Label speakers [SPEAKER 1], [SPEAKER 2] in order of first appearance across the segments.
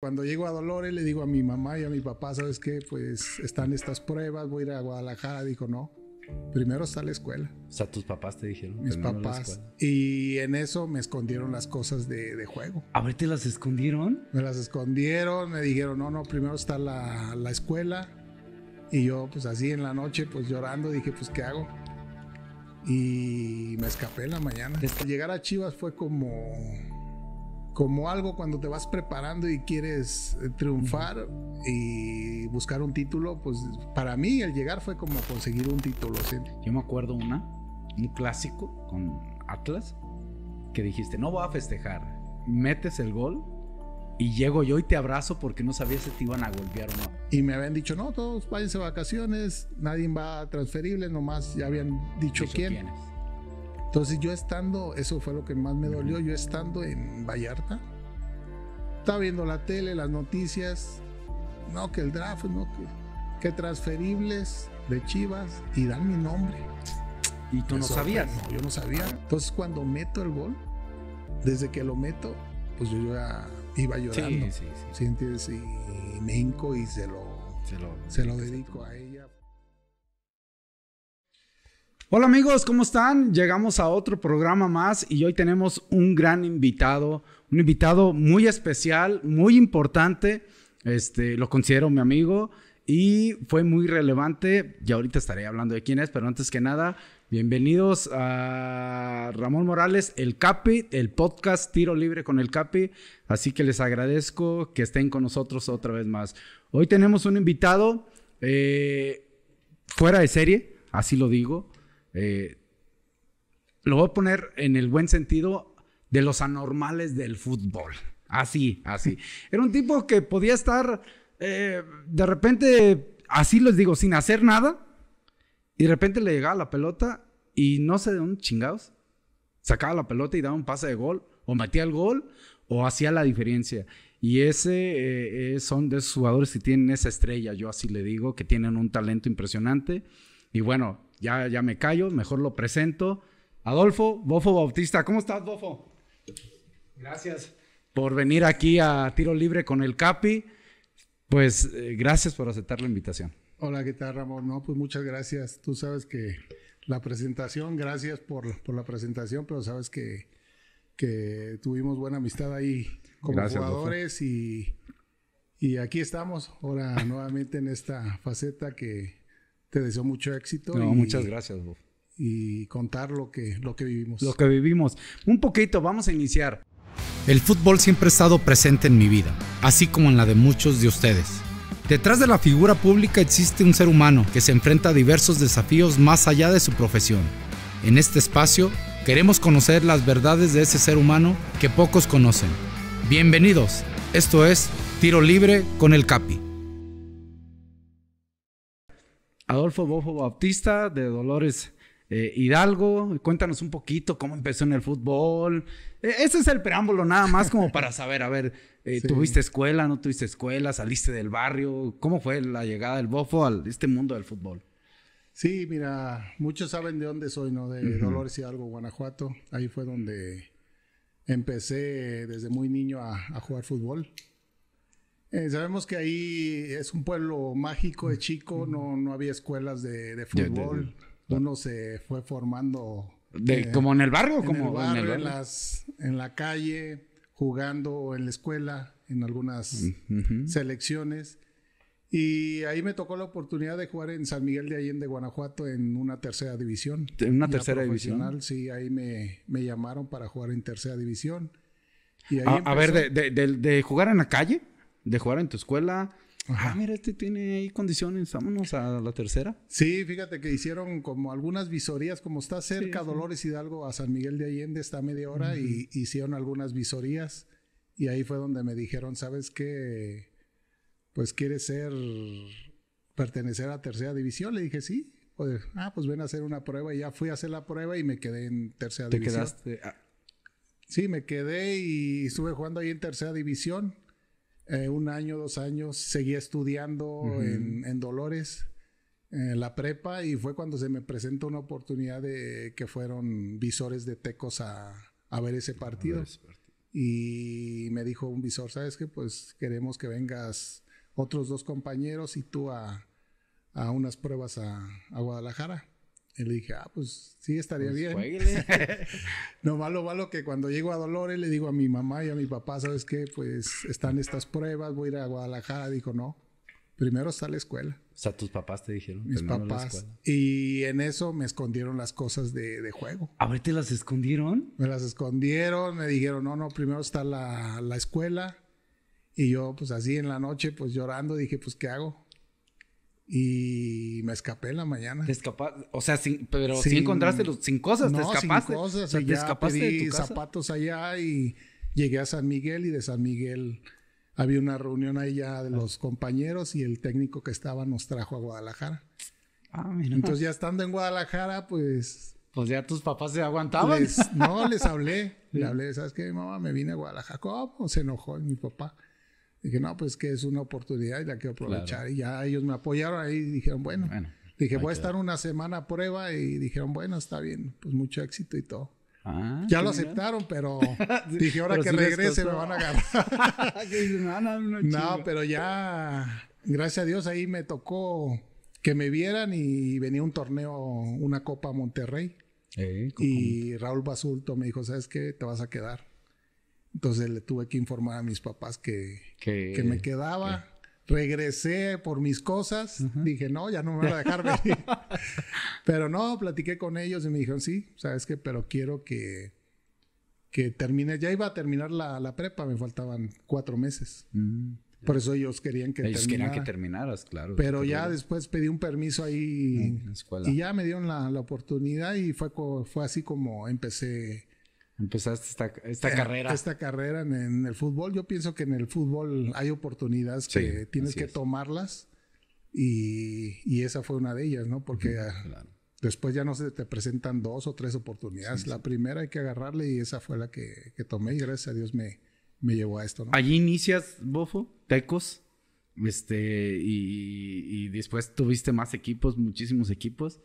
[SPEAKER 1] Cuando llego a Dolores le digo a mi mamá y a mi papá, ¿sabes qué? Pues están estas pruebas, voy a ir a Guadalajara. Dijo, no, primero está la escuela.
[SPEAKER 2] O sea, tus papás te dijeron. Mis papás.
[SPEAKER 1] Y en eso me escondieron las cosas de, juego. ¿A ver, te las escondieron? Me las escondieron, me dijeron, no, no, primero está la, la escuela. Y yo, pues así en la noche, pues llorando, dije, pues ¿qué hago? Y me escapé en la mañana. Este Llegar a Chivas fue como como algo cuando te vas preparando y quieres eh, triunfar y buscar un título, pues para mí el llegar fue como conseguir un título. Yo me acuerdo una, un clásico con Atlas,
[SPEAKER 2] que dijiste, no voy a festejar, metes el gol y llego yo y te
[SPEAKER 1] abrazo porque no sabía si te iban a golpear o no. Y me habían dicho, no, todos váyanse de vacaciones, nadie va a transferible, nomás ya habían dicho, quién entonces yo estando, eso fue lo que más me dolió, yo estando en Vallarta, estaba viendo la tele, las noticias, no que el draft, no que, que transferibles de Chivas y dan mi nombre. Y tú no sabías. No, yo no sabía. Entonces cuando meto el gol, desde que lo meto, pues yo ya iba llorando. Sí, sí, sí. entiendes? Y me hinco y se lo, se lo dedico a él.
[SPEAKER 2] Hola amigos, ¿cómo están? Llegamos a otro programa más y hoy tenemos un gran invitado, un invitado muy especial, muy importante, este, lo considero mi amigo y fue muy relevante, y ahorita estaré hablando de quién es, pero antes que nada, bienvenidos a Ramón Morales, el Capi, el podcast Tiro Libre con el Capi, así que les agradezco que estén con nosotros otra vez más. Hoy tenemos un invitado eh, fuera de serie, así lo digo eh, lo voy a poner en el buen sentido de los anormales del fútbol. Así, así. Era un tipo que podía estar eh, de repente, así les digo, sin hacer nada, y de repente le llegaba la pelota y no sé de dónde chingados. Sacaba la pelota y daba un pase de gol, o metía el gol, o hacía la diferencia. Y ese eh, son de esos jugadores que tienen esa estrella, yo así le digo, que tienen un talento impresionante. Y bueno, ya, me callo, mejor lo presento. Adolfo Bofo Bautista, ¿cómo estás, Bofo? Gracias por venir aquí a Tiro Libre con el Capi. Pues eh, gracias por aceptar la invitación.
[SPEAKER 1] Hola, ¿qué tal, Ramón? No, pues muchas gracias. Tú sabes que la presentación, gracias por, la presentación, pero sabes que, tuvimos buena amistad ahí como jugadores y, y, aquí estamos ahora nuevamente en esta faceta que, te deseo mucho éxito. y, muchas gracias, Y contar lo que, lo que vivimos. Lo que
[SPEAKER 2] vivimos. Un poquito, vamos a iniciar. El fútbol siempre ha estado presente en mi vida, así como en la de muchos de ustedes. Detrás de la figura pública existe un ser humano que se enfrenta a diversos desafíos más allá de su profesión. En este espacio queremos conocer las verdades de ese ser humano que pocos conocen. Bienvenidos, esto es Tiro Libre con el Capi. Adolfo Bofo Bautista de Dolores eh, Hidalgo. Cuéntanos un poquito cómo empezó en el fútbol. E, ese es el preámbulo, nada más como para saber, a ver, eh, ¿tuviste escuela, no tuviste escuela, saliste del barrio? ¿Cómo fue la llegada del Bofo a este mundo del fútbol?
[SPEAKER 1] Sí, mira, muchos saben de dónde soy, ¿no? De Dolores Hidalgo, Guanajuato. Ahí fue donde empecé desde muy niño a jugar fútbol. Eh, sabemos que ahí es un pueblo mágico, de chico, no, no había escuelas de, fútbol. Uno se fue formando.
[SPEAKER 2] Eh, ¿Como en el barrio? Como en, la
[SPEAKER 1] calle, jugando en la escuela, en algunas selecciones. Y ahí me tocó la oportunidad de jugar en San Miguel de Allende, Guanajuato, en una tercera división. ¿En una tercera división? Sí, ahí me, llamaron para jugar en tercera división. a, ver,
[SPEAKER 2] de, jugar en la calle?
[SPEAKER 1] de jugar en tu escuela. Ah, mira, este tiene ahí condiciones, vámonos a la tercera. Sí, fíjate que hicieron como algunas visorías, como está cerca Dolores Hidalgo a San Miguel de Allende, está media hora, y hicieron algunas visorías. Y ahí fue donde me dijeron, ¿sabes qué? Pues quieres ser, pertenecer a tercera división. Le dije, sí. Pues, ah, pues ven a hacer una prueba. Y ya fui a hacer la prueba y me quedé en tercera división. ¿Te quedaste? Ah. Sí, me quedé y estuve jugando ahí en tercera división. Eh, un año, dos años, seguía estudiando en, Dolores, en eh, la prepa, y fue cuando se me presentó una oportunidad de que fueron visores de Tecos a, ver ese partido. Y me dijo un visor, ¿sabes qué? Pues queremos que vengas otros dos compañeros y tú a, unas pruebas a, a Guadalajara. Y le dije, ah, pues sí, estaría pues bien. no, malo, malo que cuando llego a Dolores le digo a mi mamá y a mi papá, ¿sabes qué? Pues están estas pruebas, voy a ir a Guadalajara. Dijo, no, primero está la escuela.
[SPEAKER 2] O sea, tus papás te dijeron. Mis papás.
[SPEAKER 1] Y en eso me escondieron las cosas de, juego. ¿A ver, te las escondieron? Me las escondieron, me dijeron, no, no, primero está la, la escuela. Y yo, pues así en la noche, pues llorando, dije, pues, ¿qué hago? Y me escapé en la mañana. Te escapaste,
[SPEAKER 2] o sea, pero si encontraste los, sin cosas, te escapaste. Sin cosas, o te
[SPEAKER 1] zapatos allá y llegué a San Miguel y de San Miguel había una reunión Ahí ya de los compañeros y el técnico que estaba nos trajo a Guadalajara. Ah, mira. Entonces ya estando en Guadalajara, pues... Pues ya tus papás se aguantaban. no, les hablé. Le hablé, ¿sabes qué? Mi mamá me vine a Guadalajara. ¿Cómo? Se enojó mi papá. Dije, no, pues que es una oportunidad y la quiero aprovechar. Y ya ellos me apoyaron ahí y dijeron, bueno. dije, voy a estar una semana a prueba y dijeron, bueno, está bien, pues mucho éxito y todo. Ah, ya lo aceptaron, pero dije, ahora que regrese me van a agarrar. Ah, no, no, no, pero ya, gracias a Dios, ahí me tocó que me vieran y venía un torneo, una Copa Monterrey.
[SPEAKER 2] y
[SPEAKER 1] Raúl Basulto me dijo, ¿sabes qué? Te vas a quedar. Entonces le tuve que informar a mis papás que, me quedaba. Regresé por mis cosas, dije, no, ya no me van a dejar pero no, platiqué con ellos y me dijeron, sí, sabes qué, pero quiero que, que termine, ya iba a terminar la, prepa, me faltaban cuatro meses. Mm. Por eso ellos querían que ellos querían que
[SPEAKER 2] terminaras, claro. Pero ya
[SPEAKER 1] después pedí un permiso ahí y ya me dieron la, la oportunidad y fue, fue así como empecé
[SPEAKER 2] empezaste esta, eh, carrera.
[SPEAKER 1] Esta carrera en, el fútbol. Yo pienso que en el fútbol hay oportunidades que tienes que tomarlas y, esa fue una de ellas, ¿no? Porque ah, después ya no se te presentan dos o tres oportunidades. la primera hay que agarrarle y esa fue la que, tomé y gracias a Dios me, me llevó a esto, ¿no?
[SPEAKER 2] Allí inicias, Bofo, Tecos. Este, y, y después tuviste más equipos, muchísimos equipos.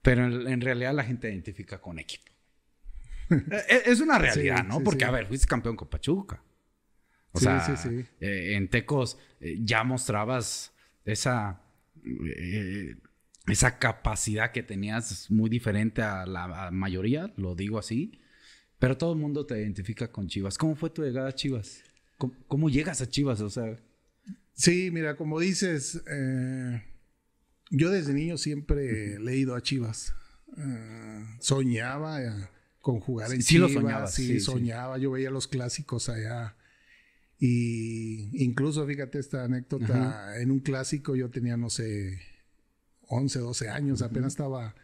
[SPEAKER 2] Pero en, en realidad la gente identifica con equipo. Eh, es una realidad, ¿no? Porque, a ver, fuiste campeón con Pachuca. O sea, eh, en Tecos eh, ya mostrabas esa, esa capacidad que tenías muy diferente a la mayoría, lo digo así. Pero todo el mundo te identifica con Chivas. ¿Cómo fue tu llegada a Chivas? ¿Cómo, llegas a Chivas?
[SPEAKER 1] O sea. Sí, mira, como dices, yo desde niño siempre he leído a Chivas. soñaba con jugar en sí, lo soñaba, sí, soñaba, yo veía los clásicos allá. Y incluso, fíjate esta anécdota, en un clásico yo tenía, no sé, 11, 12 años, apenas estaba...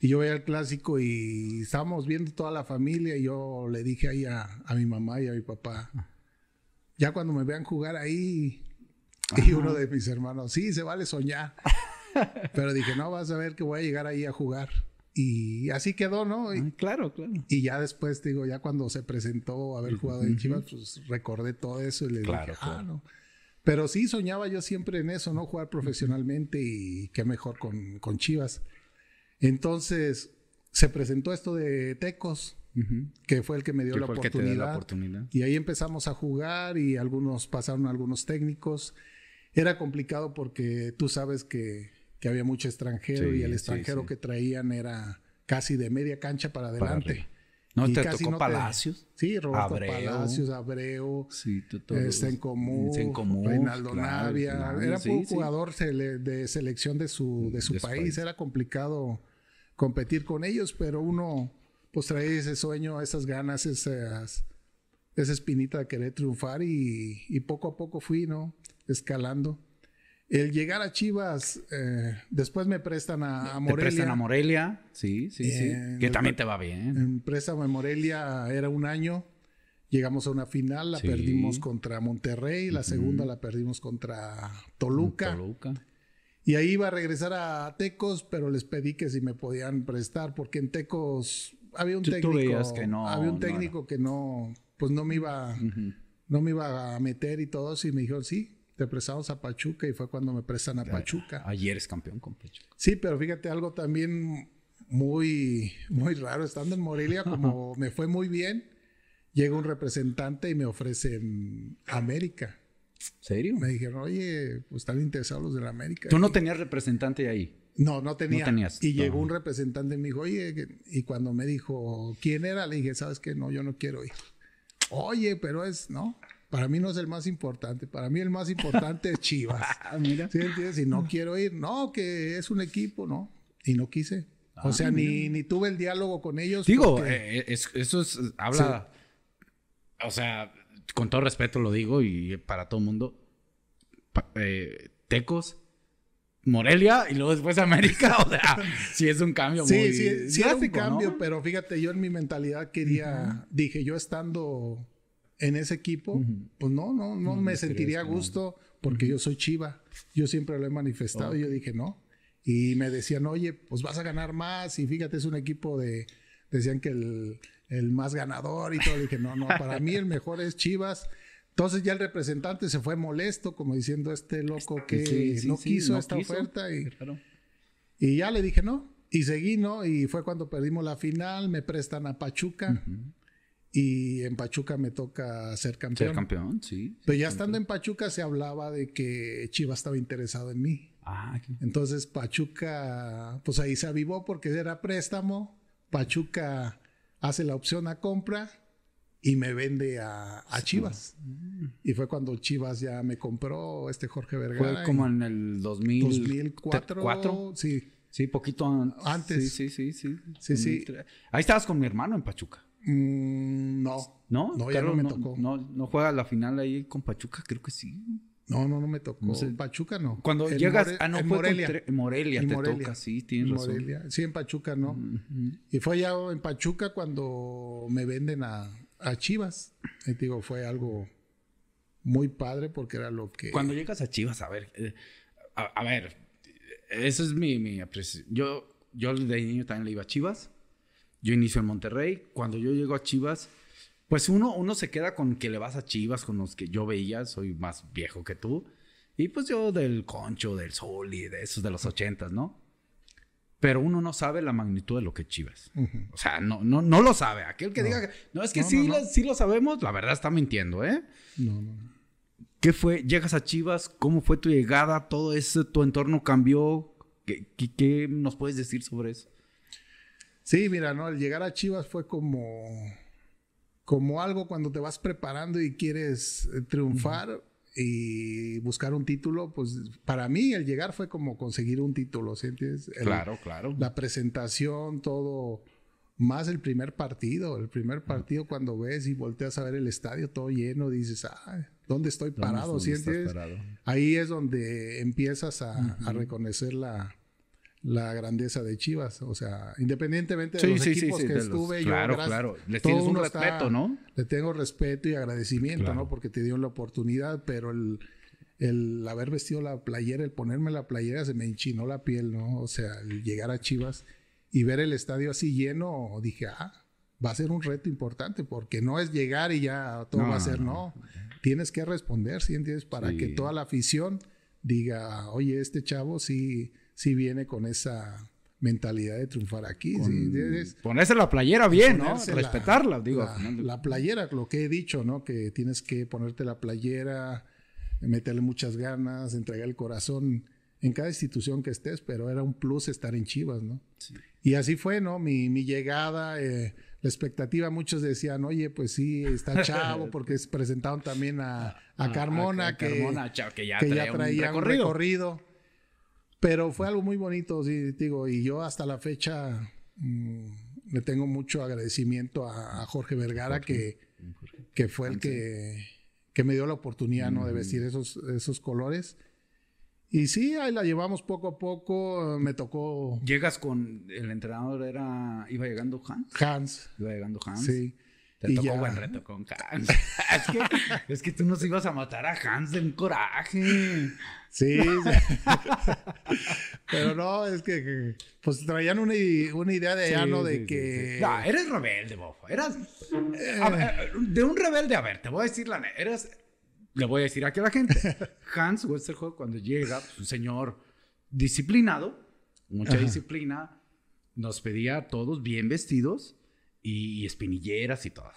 [SPEAKER 1] Y yo veía el clásico y estábamos viendo toda la familia y yo le dije ahí a, mi mamá y a mi papá, ah. ya cuando me vean jugar ahí, y uno de mis hermanos, sí, se vale soñar. Pero dije, no, vas a ver que voy a llegar ahí a jugar. Y así quedó, ¿no? Ah, claro, claro. Y ya después, digo, ya cuando se presentó haber jugado en Chivas, pues recordé todo eso y le dije, claro. Ah, Pero sí soñaba yo siempre en eso, ¿no? Jugar profesionalmente y qué mejor con, con Chivas. Entonces, se presentó esto de Tecos, que fue el que me dio la oportunidad, la oportunidad. Y ahí empezamos a jugar y algunos pasaron algunos técnicos. Era complicado porque tú sabes que que había mucho extranjero y el extranjero que traían era casi de media cancha para adelante. no, te tocó Palacios. Sí, Roberto Palacios, Abreu, está en común, Reinaldo Navia. era un jugador de selección de su, de su país. Era complicado competir con ellos, pero uno pues traía ese sueño, esas ganas, esas, esa espinita de querer triunfar y, y poco a poco fui, ¿no? Escalando el llegar a Chivas, eh, después me prestan a, Morelia. Te prestan a
[SPEAKER 2] Morelia, sí, sí, sí. Eh, que también te va bien.
[SPEAKER 1] empresa Morelia era un año. Llegamos a una final, la perdimos contra Monterrey, la segunda la perdimos contra Toluca. Toluca. Y ahí iba a regresar a Tecos, pero les pedí que si me podían prestar, porque en Tecos había un técnico. que no, había un técnico que no, pues no me iba, no me iba a meter y todo, y me dijeron, sí, represados a Pachuca y fue cuando me prestan a Pachuca. Ayer
[SPEAKER 2] es campeón con Pachuca.
[SPEAKER 1] Sí, pero fíjate algo también muy, muy raro. Estando en Morelia, como me fue muy bien, llega un representante y me ofrecen mm, América. ¿Serio? Me dijeron, oye, pues están interesados los de la América. ¿Tú no tenías representante ahí? No, no tenía. No tenías. Y llegó un representante y me dijo, oye, y cuando me dijo, ¿quién era? Le dije, ¿sabes qué? No, yo no quiero ir. Oye, pero es, ¿no? Para mí no es el más importante. Para mí el más importante es Chivas. Ah, mira. Y no quiero ir. No, que es un equipo, ¿no? Y no quise. o ah, sea, ni, tuve el diálogo con ellos. Digo,
[SPEAKER 2] eh, eh, eso es, habla, o sea, con todo respeto lo digo y para todo el mundo, eh, Tecos, Morelia y luego después América, o sea, sí es un cambio sí, Sí, sí, cambio,
[SPEAKER 1] pero fíjate, yo en mi mentalidad quería, dije, yo estando en ese equipo, pues no, no, no, me sentiría a gusto porque yo soy chiva. Yo siempre lo he manifestado y yo dije no. Y me decían, oye, pues vas a ganar más y fíjate, es un equipo de, decían que el, más ganador y todo. dije, no, no, para mí el mejor es Chivas. Entonces ya el representante se fue molesto, como diciendo este loco este, que no quiso esta oferta. Y, y ya le dije no. Y seguí, ¿no? Y fue cuando perdimos la final, me prestan a Pachuca. Y en Pachuca me toca ser campeón. Ser
[SPEAKER 2] campeón, sí. Pero ya
[SPEAKER 1] estando en Pachuca se hablaba de que Chivas estaba interesado en mí. Ah, Entonces Pachuca, pues ahí se avivó porque era préstamo. Pachuca hace la opción a compra y me vende a, Chivas. Mm. Y fue cuando Chivas ya me compró este Jorge Vergara. Fue como en el 2000, 2004. Sí.
[SPEAKER 2] Sí, poquito antes. sí, sí, sí. sí, sí. Ahí estabas con mi hermano en Pachuca. Mm, no. ¿No? No, ya no me tocó. No, juega la final ahí con Pachuca, creo que sí.
[SPEAKER 1] No, no, no me tocó. No Pachuca no. Cuando llegas a ah, no, Morelia. Morelia, te toca, sí, tienes Sí, en Pachuca no. Y fue ya en Pachuca cuando me venden a, a Chivas. Y digo, fue algo muy padre porque era lo que.
[SPEAKER 2] Cuando llegas a Chivas, a ver, eh, a, ver, eso es mi, mi apreciación. Yo, yo de niño también le iba a Chivas. Yo inicio en Monterrey, cuando yo llego a Chivas, pues uno, uno se queda con que le vas a Chivas, con los que yo veía, soy más viejo que tú. Y pues yo del concho, del sol y de esos de los ochentas, ¿no? Pero uno no sabe la magnitud de lo que Chivas. O sea, no, no, no lo sabe. Aquel que diga, no, es que sí, sí lo sabemos, la verdad está mintiendo, ¿eh? No, no. ¿Qué fue? ¿Llegas a Chivas? ¿Cómo fue tu llegada? ¿Todo eso? ¿Tu entorno cambió? qué, qué
[SPEAKER 1] nos puedes decir sobre eso? Sí, mira, no, el llegar a Chivas fue como, como algo cuando te vas preparando y quieres eh, triunfar y buscar un título, pues para mí el llegar fue como conseguir un título, ¿sientes? claro, claro. La presentación, todo, más el primer partido, el primer partido cuando ves y volteas a ver el estadio todo lleno, dices, ah, ¿dónde estoy parado? ¿Dónde, sientes? Ahí es donde empiezas a, a reconocer la la grandeza de Chivas. O sea, independientemente de los equipos que estuve, yo. Claro, claro. Le tienes un respeto, ¿no? Le tengo respeto y agradecimiento, ¿no? Porque te dieron la oportunidad, pero el, haber vestido la playera, el ponerme la playera, se me hinchinó la piel, ¿no? O sea, llegar a Chivas y ver el estadio así lleno, dije, ah, va a ser un reto importante, porque no es llegar y ya todo va a ser, no. no. Tienes que responder, ¿sí entiendes? Para que toda la afición diga, oye, este chavo sí si viene con esa mentalidad de triunfar aquí. ponerse la playera bien, ¿no? Respetarla, digo. La, playera, lo que he dicho, ¿no? Que tienes que ponerte la playera, meterle muchas ganas, entregar el corazón en cada institución que estés, pero era un plus estar en Chivas, ¿no? Y así fue, ¿no? Mi, llegada, eh, la expectativa, muchos decían, oye, pues sí, está chavo, porque presentaron también a, ah, Carmona, que, Carmona,
[SPEAKER 2] ya, traía recorrido
[SPEAKER 1] pero fue algo muy bonito, sí, digo, y yo hasta la fecha mm, le tengo mucho agradecimiento a, Jorge Vergara, Que, fue el que, me dio la oportunidad ¿no? de mm. vestir esos, esos colores. Y sí, ahí la llevamos poco a poco. Me tocó. Llegas con. El entrenador era. Iba llegando Hans. Hans. Iba llegando Hans. Sí. Te y tocó buen
[SPEAKER 2] reto con Hans. es, que, tú nos ibas a matar a Hans de un
[SPEAKER 1] coraje. Sí. Pero no, es que, pues traían una, idea de ya, ¿no? De que. eres rebelde, bofo. Eras.
[SPEAKER 2] de un rebelde, a ver, te voy a decir la neta. Eras. Le voy a decir aquí a la gente. Hans Westerhoff, cuando llega, pues, un señor disciplinado, mucha disciplina, nos pedía a todos bien vestidos y, espinilleras y todo.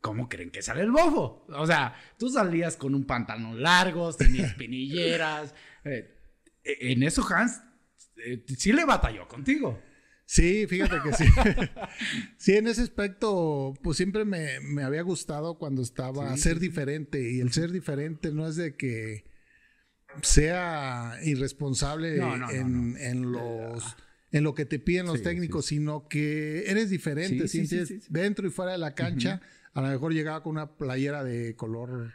[SPEAKER 2] ¿Cómo creen que sale el bofo? O sea, tú salías con un pantalón largo, sin espinilleras. Eh, en eso Hans eh, sí
[SPEAKER 1] le batalló contigo. Sí, fíjate que sí. sí, en ese aspecto, pues siempre me, había gustado cuando estaba ser diferente. Y el ser diferente no es de que sea irresponsable en, eh, los... Ah en lo que te piden los técnicos, sino que eres diferente, dentro y fuera de la cancha, a lo mejor llegaba con una playera de color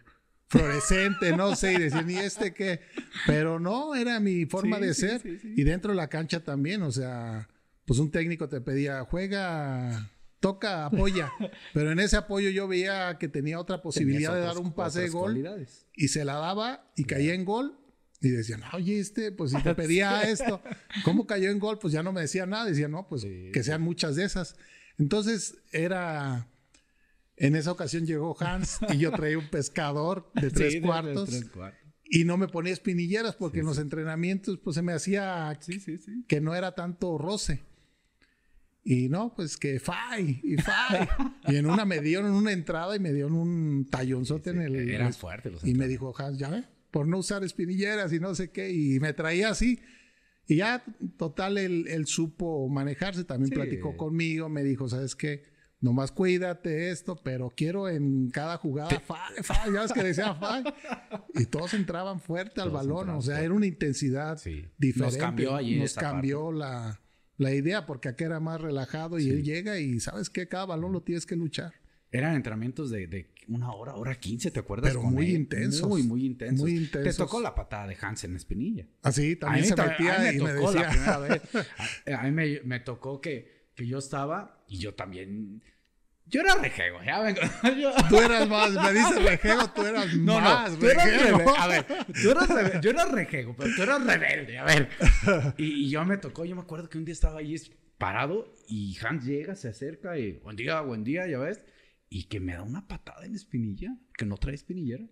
[SPEAKER 1] fluorescente, no sé, y decían, ¿y este qué? Pero no, era mi forma de ser. Y dentro de la cancha también, o sea, pues un técnico te pedía, juega toca, apoya. Pero en ese apoyo yo veía que tenía otra posibilidad de dar un pase de gol. Y se la daba y caía en gol y decían, ah, oye, este, pues si te pedía esto, ¿cómo cayó en gol? Pues ya no me decía nada. Decían, no, pues que sean muchas de esas. Entonces era. En esa ocasión llegó Hans y yo traía un pescador de tres, cuartos, tres cuartos. Y no me ponía espinilleras porque en los entrenamientos pues se me hacía que no era tanto roce. Y no, pues que fai, y fai. y en una me dieron una entrada y me dieron un tallonzote en el. Y me dijo, Hans, ya ve, por no usar espinilleras y no sé qué, y me traía así. Y ya, total, él, supo manejarse, también platicó conmigo, me dijo, ¿sabes qué? Nomás cuídate esto, pero quiero en cada jugada, ya ves que decía Y todos entraban fuerte al balón, o sea, era una intensidad diferente. Nos cambió allí Nos cambió la, idea, porque aquí era más relajado y él llega y sabes qué? cada balón lo tienes que luchar. Eran entrenamientos de una hora, hora quince, ¿te acuerdas? Pero muy intenso. Muy, muy intenso. Te tocó la
[SPEAKER 2] patada de Hans en Espinilla. Ah, sí, también se metía me y tocó me decía. A, mí me, tocó que, que yo estaba y yo también... Yo era rejego, ya vengo. Tú eras más, me dices rejego, tú eras no, más. No, tú eras A ver, tú eras yo era rejego, pero tú eras rebelde, a ver. Y, y, yo me tocó, yo me acuerdo que un día estaba ahí parado y Hans llega, se acerca y buen día, buen día, ya ves y que me da una patada en espinilla, que no trae espinillera.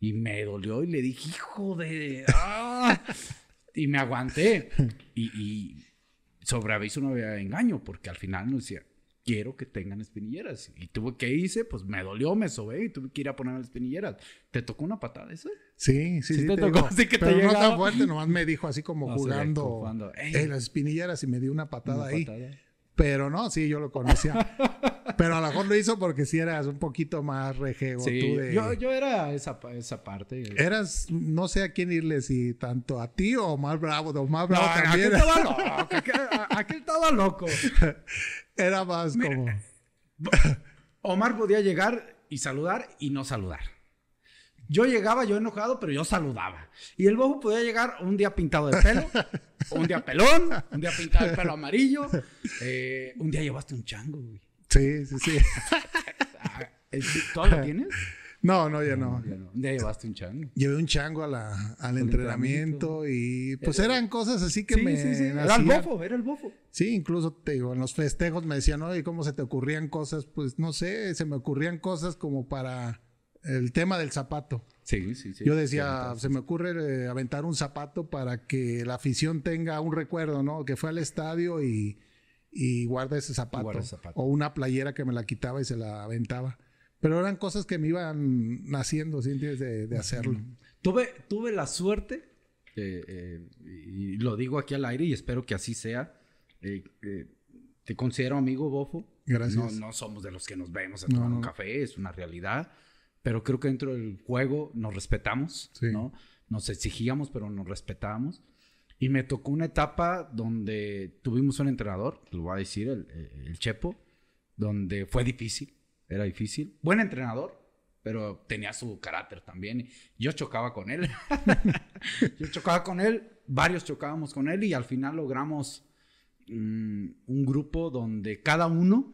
[SPEAKER 2] Y me dolió y le dije, hijo de... ¡Ah! y me aguanté. Y, y sobre aviso no había engaño, porque al final no decía, quiero que tengan espinilleras. Y tuve que hice, pues me dolió, me sobé y tuve que ir a poner las espinilleras. ¿te tocó una patada esa?
[SPEAKER 1] Sí, sí, sí. sí te, te tocó, así que pero te no tan fuerte, nomás me dijo así como no, jugando, eh, las espinilleras y me dio una patada ahí. Pero no, sí, yo lo conocía. Pero a lo mejor lo hizo porque si eras un poquito más rejego. tú de... yo,
[SPEAKER 2] yo, era esa, esa parte.
[SPEAKER 1] Eras, no sé a quién irle, si tanto a ti o más bravo, o más bravo también. Aquel estaba loco. Aquel, estaba loco. Era más como.
[SPEAKER 2] Omar podía llegar y saludar y no saludar. Yo llegaba, yo enojado, pero yo saludaba. Y el bobo podía llegar un día pintado de pelo, un día pelón, un día pintado de pelo amarillo. Eh, un día llevaste un chango, güey.
[SPEAKER 1] Sí, sí, sí.
[SPEAKER 2] ¿Todo lo tienes?
[SPEAKER 1] No, no, ya no.
[SPEAKER 2] Ya llevaste un chango?
[SPEAKER 1] Llevé un chango a la, al entrenamiento, y pues eran cosas así que me. Sí, sí. Era el bofo, era el bofo. Sí, incluso te digo, en los festejos me decían, oye, cómo se te ocurrían cosas? Pues no sé, se me ocurrían cosas como para el tema del zapato. Sí, sí, sí. Yo decía, se me ocurre eh, aventar un zapato para que la afición tenga un recuerdo, ¿no? Que fue al estadio y y guarda ese zapato. O una playera que me la quitaba y se la aventaba. Pero eran cosas que me iban naciendo, ¿sí? De, de hacerlo.
[SPEAKER 2] Tuve, tuve la suerte, eh, eh, y lo digo aquí al aire y espero que así sea. Eh, te considero amigo, Bofo. Gracias. No, no, somos de los que nos vemos a tomar un café, es una realidad. Pero creo que dentro del juego nos respetamos, ¿no? Nos exigíamos, pero nos respetábamos. Y me tocó una etapa donde tuvimos un entrenador, lo voy a decir, el, Chepo, donde fue difícil, era difícil. Buen entrenador, pero tenía su carácter también. Yo chocaba con él. Yo chocaba con él, varios chocábamos con él y al final logramos mm, un grupo donde cada uno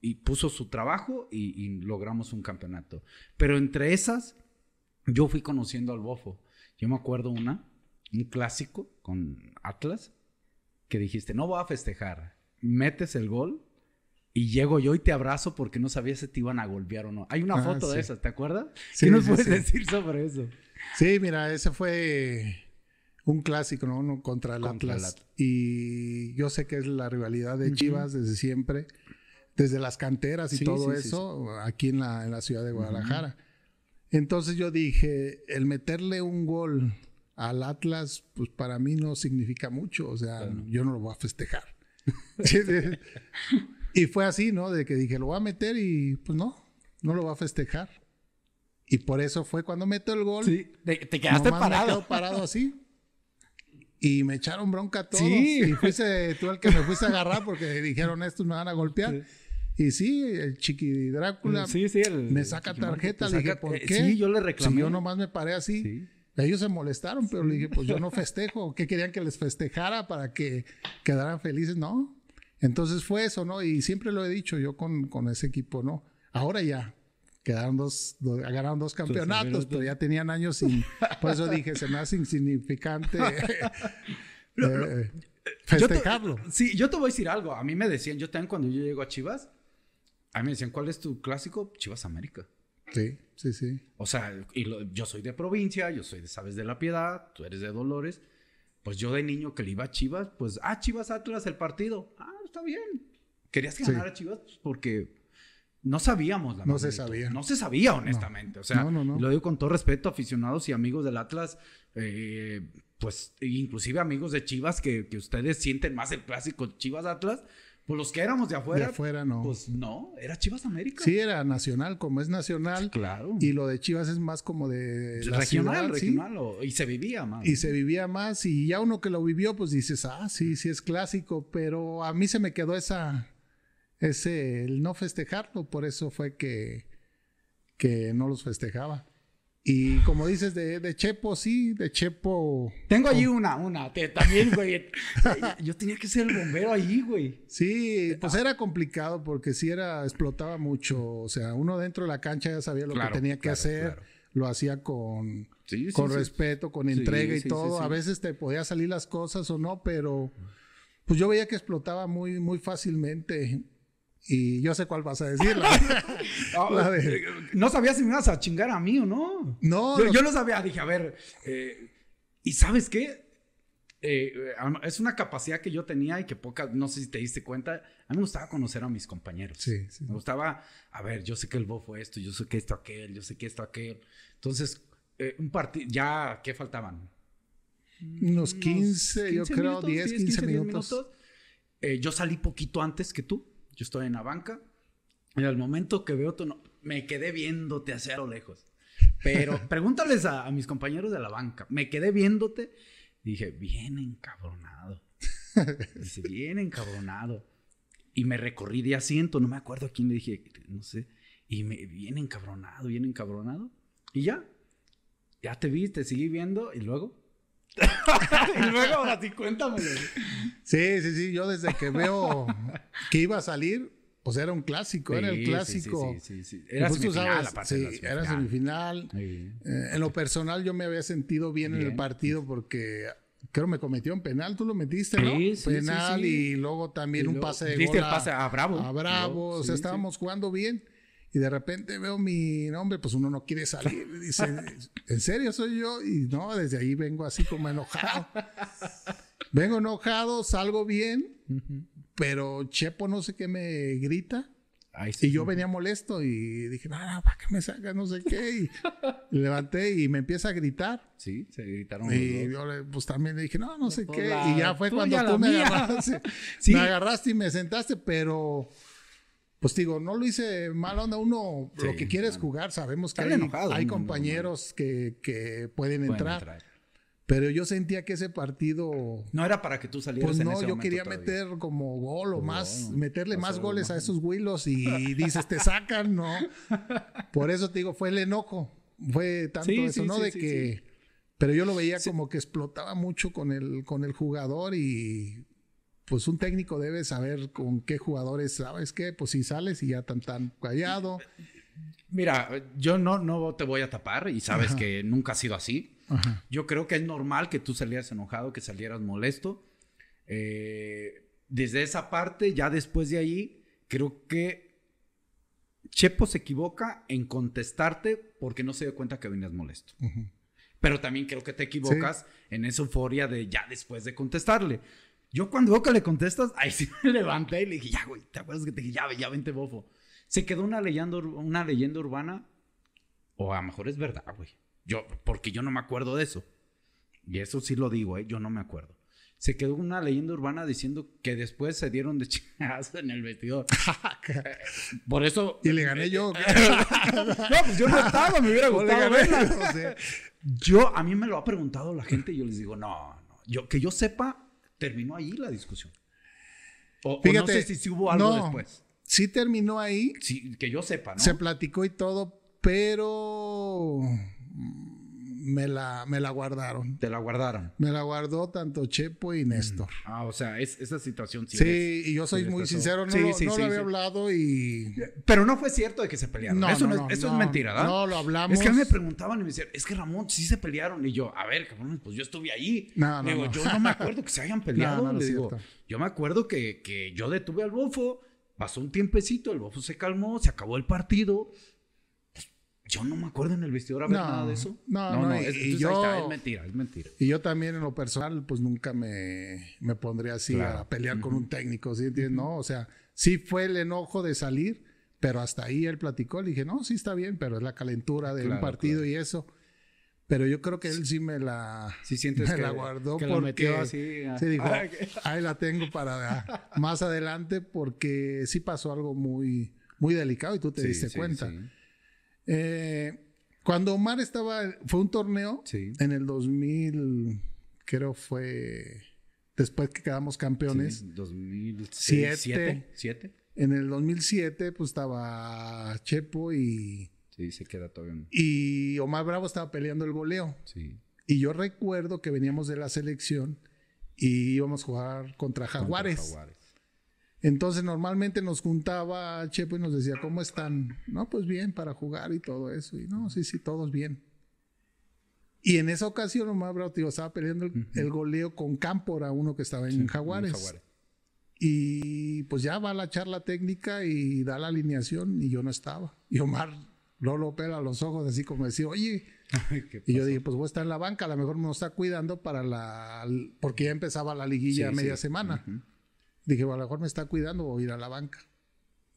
[SPEAKER 2] y puso su trabajo y, logramos un campeonato. Pero entre esas, yo fui conociendo al Bofo. Yo me acuerdo una un clásico con Atlas, que dijiste, no voy a festejar, metes el gol y llego yo y te abrazo porque no sabía si te iban a golpear o no. Hay una ah, foto de esas, ¿te acuerdas? Sí, ¿Qué nos puedes decir sobre eso?
[SPEAKER 1] Sí, mira, ese fue un clásico, ¿no? Uno contra el Atlas. y yo sé que es la rivalidad de Chivas desde siempre, desde las canteras y todo eso, aquí en la, ciudad de Guadalajara. Entonces yo dije, el meterle un gol al Atlas, pues para mí no significa mucho, o sea, yo no lo voy a festejar. y fue así, ¿no? De que dije, lo voy a meter y pues no, no lo voy a festejar. Y por eso fue cuando meto el gol. Sí, te, quedaste parado. parado así. Y me echaron bronca todos. Sí. Y fuiste tú el que me fuiste a agarrar porque dijeron, estos me van a golpear. Y sí, el chiqui Drácula me saca tarjeta. Le dije, ¿por eh, qué? Sí, yo le reclamé. yo nomás me paré así. Sí. Ellos se molestaron, pero le dije, pues yo no festejo. ¿Qué querían que les festejara para que quedaran felices? No. Entonces fue eso, ¿no? Y siempre lo he dicho yo con, con ese equipo, ¿no? Ahora ya, quedaron dos, ganaron dos campeonatos, pero ya tenían años sin. Por eso dije, se me hace insignificante eh, eh, festejarlo.
[SPEAKER 2] sí, yo te voy a decir algo. A mí me decían, yo también cuando yo llego a Chivas, a mí me decían, ¿cuál es tu clásico? Chivas América.
[SPEAKER 1] Sí, sí, sí.
[SPEAKER 2] O sea, yo soy de provincia, yo soy de Sabes de la Piedad, tú eres de Dolores. Pues yo de niño que le iba a Chivas, pues, ah, Chivas Atlas el partido. Ah, está bien. Querías que ganara Chivas pues, porque no sabíamos la No se
[SPEAKER 1] sabía. No se sabía, honestamente. O sea,
[SPEAKER 2] lo digo con todo respeto, aficionados y amigos del Atlas, eh, pues inclusive amigos de Chivas que, que, ustedes sienten más el clásico Chivas Atlas, pues los que éramos de afuera. De
[SPEAKER 1] afuera no. Pues no, era Chivas América. Sí, era nacional, como es nacional. Claro. Y lo de Chivas es más como de. regional, regional.
[SPEAKER 2] y se vivía más. Y se
[SPEAKER 1] vivía más. Y ya uno que lo vivió, pues dices, ah, sí, sí es clásico. Pero a mí se me quedó esa. Ese, el no festejarlo. Por eso fue que. Que no los festejaba. Y como dices, de, Chepo, sí, de Chepo. Tengo allí oh. una, una, también, güey. Yo tenía que ser el bombero ahí, güey. Sí, pues era complicado porque sí era, explotaba mucho. O sea, uno dentro de la cancha ya sabía lo que tenía que hacer. Lo hacía con, con respeto, con entrega y todo. A veces te podían salir las cosas o no, pero pues yo veía que explotaba muy, muy fácilmente. Y yo sé cuál vas a decir. no, sabías eh, sabía si me ibas a chingar a mí o no. No. Yo, lo
[SPEAKER 2] sabía. Dije, a ver, eh, ¿y sabes qué? Eh, es una capacidad que yo tenía y que pocas, no sé si te diste cuenta, a mí me gustaba conocer a mis compañeros. Me gustaba, a ver, yo sé que el bofo fue esto, yo sé que esto aquel, yo sé que esto aquel. Entonces, un partido, ya, ¿qué faltaban?
[SPEAKER 1] Unos 15, mm, yo creo, 10, 15, minutos.
[SPEAKER 2] yo salí poquito antes que tú. Yo estoy en la banca y al momento que veo tu me quedé viéndote hacia lo lejos. Pero pregúntales a, mis compañeros de la banca. Me quedé viéndote. Dije, bien encabronado. Dice, bien encabronado. Y me recorrí de asiento. No me acuerdo a quién le dije, no sé. Y me, bien encabronado, bien encabronado. Y ya.
[SPEAKER 1] Ya te vi, te seguí viendo. Y luego y luego ahora sí, cuéntame Sí, sí, sí. Yo desde que veo que iba a salir, pues era un clásico, era el clásico. Sí, era semifinal, era semifinal. Eh, en lo personal, yo me había sentido bien, en el partido porque creo me cometió un penal, tú lo metiste, ¿no? penal y luego también un pase de gol a, Bravo. A Bravo, o sea, estábamos jugando bien. Y de repente veo mi nombre, pues uno no quiere salir. Dice, ¿en serio soy yo? Y no, desde ahí vengo así como enojado. vengo enojado, salgo bien, pero Chepo no sé qué me grita. y yo venía molesto y dije, nada, ¿para que me salga No sé qué. Y levanté y me empieza a gritar. Sí, se gritaron. Y los dos. yo pues también le dije, no, no sé qué. y ya fue cuando tú me agarraste. Sí. Me agarraste y me sentaste, pero pues digo, no lo hice mal onda. Uno lo que quiere es jugar. Sabemos que hay, hay compañeros que, que, pueden, entrar, Pero yo sentía que ese partido. No era para que tú
[SPEAKER 2] salieras pues no, yo quería
[SPEAKER 1] meter como gol o más, meterle más goles a esos huilos y, dices, te sacan, ¿no? Por eso te digo, fue el enojo. Fue tanto eso, ¿no? de que. Pero yo lo veía como que explotaba mucho con el, con el jugador y pues un técnico debe saber con qué jugadores, ¿sabes qué? Pues si sales y ya tan tan callado.
[SPEAKER 2] Mira, yo no, no te voy a tapar y sabes que nunca ha sido así. Yo creo que es normal que tú salieras enojado, que salieras molesto. Eh, desde esa parte, ya después de ahí, creo que Chepo se equivoca en contestarte porque no se dio cuenta que venías molesto. Pero también creo que te equivocas en esa euforia de ya después de contestarle. Yo cuando veo que le contestas, ahí sí me levanté y le dije, ya, güey, ¿te acuerdas que te dije, ya, vente, bofo? Se quedó una leyenda, una leyenda urbana, o a lo mejor es verdad, güey. Yo, porque yo no me acuerdo de eso. Y eso sí lo digo, ¿eh? yo no me acuerdo. Se quedó una leyenda urbana diciendo que después se dieron de chingadas en el vestidor. Por eso. Y le gané yo. no, pues yo no estaba, me hubiera gustado verla. yo, a mí me lo ha preguntado la gente y yo les digo, no, no. Yo, que yo sepa, Terminó
[SPEAKER 1] ahí la discusión. Fíjate, no sé si, hubo algo después. Sí terminó ahí. Sí, que yo sepa, ¿no? Se platicó y todo, pero me la, me la guardaron. Te la guardaron. Me la guardó tanto Chepo y Néstor. Mm.
[SPEAKER 2] Ah, o sea, es, esa situación
[SPEAKER 1] sí. Sí, y yo soy muy sincero, no, sí, no había
[SPEAKER 2] hablado y. Pero no fue cierto de que se pelearon. No, eso, no, eso es mentira, ¿verdad? No, lo hablamos. Es que me preguntaban y me decían, es que Ramón, sí se pelearon. Y yo, a ver, pues yo estuve ahí. No, no, digo, yo no me acuerdo que se hayan peleado. yo me acuerdo que, que yo detuve al bofo, pasó un tiempecito, el bofo se calmó,
[SPEAKER 1] se acabó el partido yo no me acuerdo en el vestidor haber nada de eso. No, no, no, y, es, yo, mentira, es mentira. Y yo también en lo personal, pues nunca me, me pondría así a pelear con un técnico, ¿sí No, o sea, sí fue el enojo de salir, pero hasta ahí él platicó, le dije, no, sí está bien, pero es la calentura de un partido y eso. Pero yo creo que él sí me la, sí, sientes que, la guardó porque así, ah. ah, ahí la tengo para más adelante porque sí pasó algo muy, muy delicado y tú te diste sí, cuenta. Eh, cuando Omar estaba, fue un torneo en el 2000, creo fue después que quedamos campeones.
[SPEAKER 2] 2007.
[SPEAKER 1] En el 2007 pues estaba Chepo y...
[SPEAKER 2] Sí, se queda todavía.
[SPEAKER 1] Y Omar Bravo estaba peleando el goleo. Sí. Y yo recuerdo que veníamos de la selección y íbamos a jugar Contra Jaguares. Entonces normalmente nos juntaba Chepo y nos decía, ¿cómo están? No, pues bien, para jugar y todo eso. Y no, sí, sí, todos bien. Y en esa ocasión Omar Brautio estaba peleando el, goleo con Cámpora, uno que estaba en, Jaguares. Y pues ya va la charla técnica y da la alineación y yo no estaba. Y Omar Lolo opera los ojos así como decía, oye. y yo dije, pues voy a estar en la banca, a lo mejor me está cuidando para la... Porque ya empezaba la liguilla media semana. Dije, a lo mejor me está cuidando, voy a ir a la banca.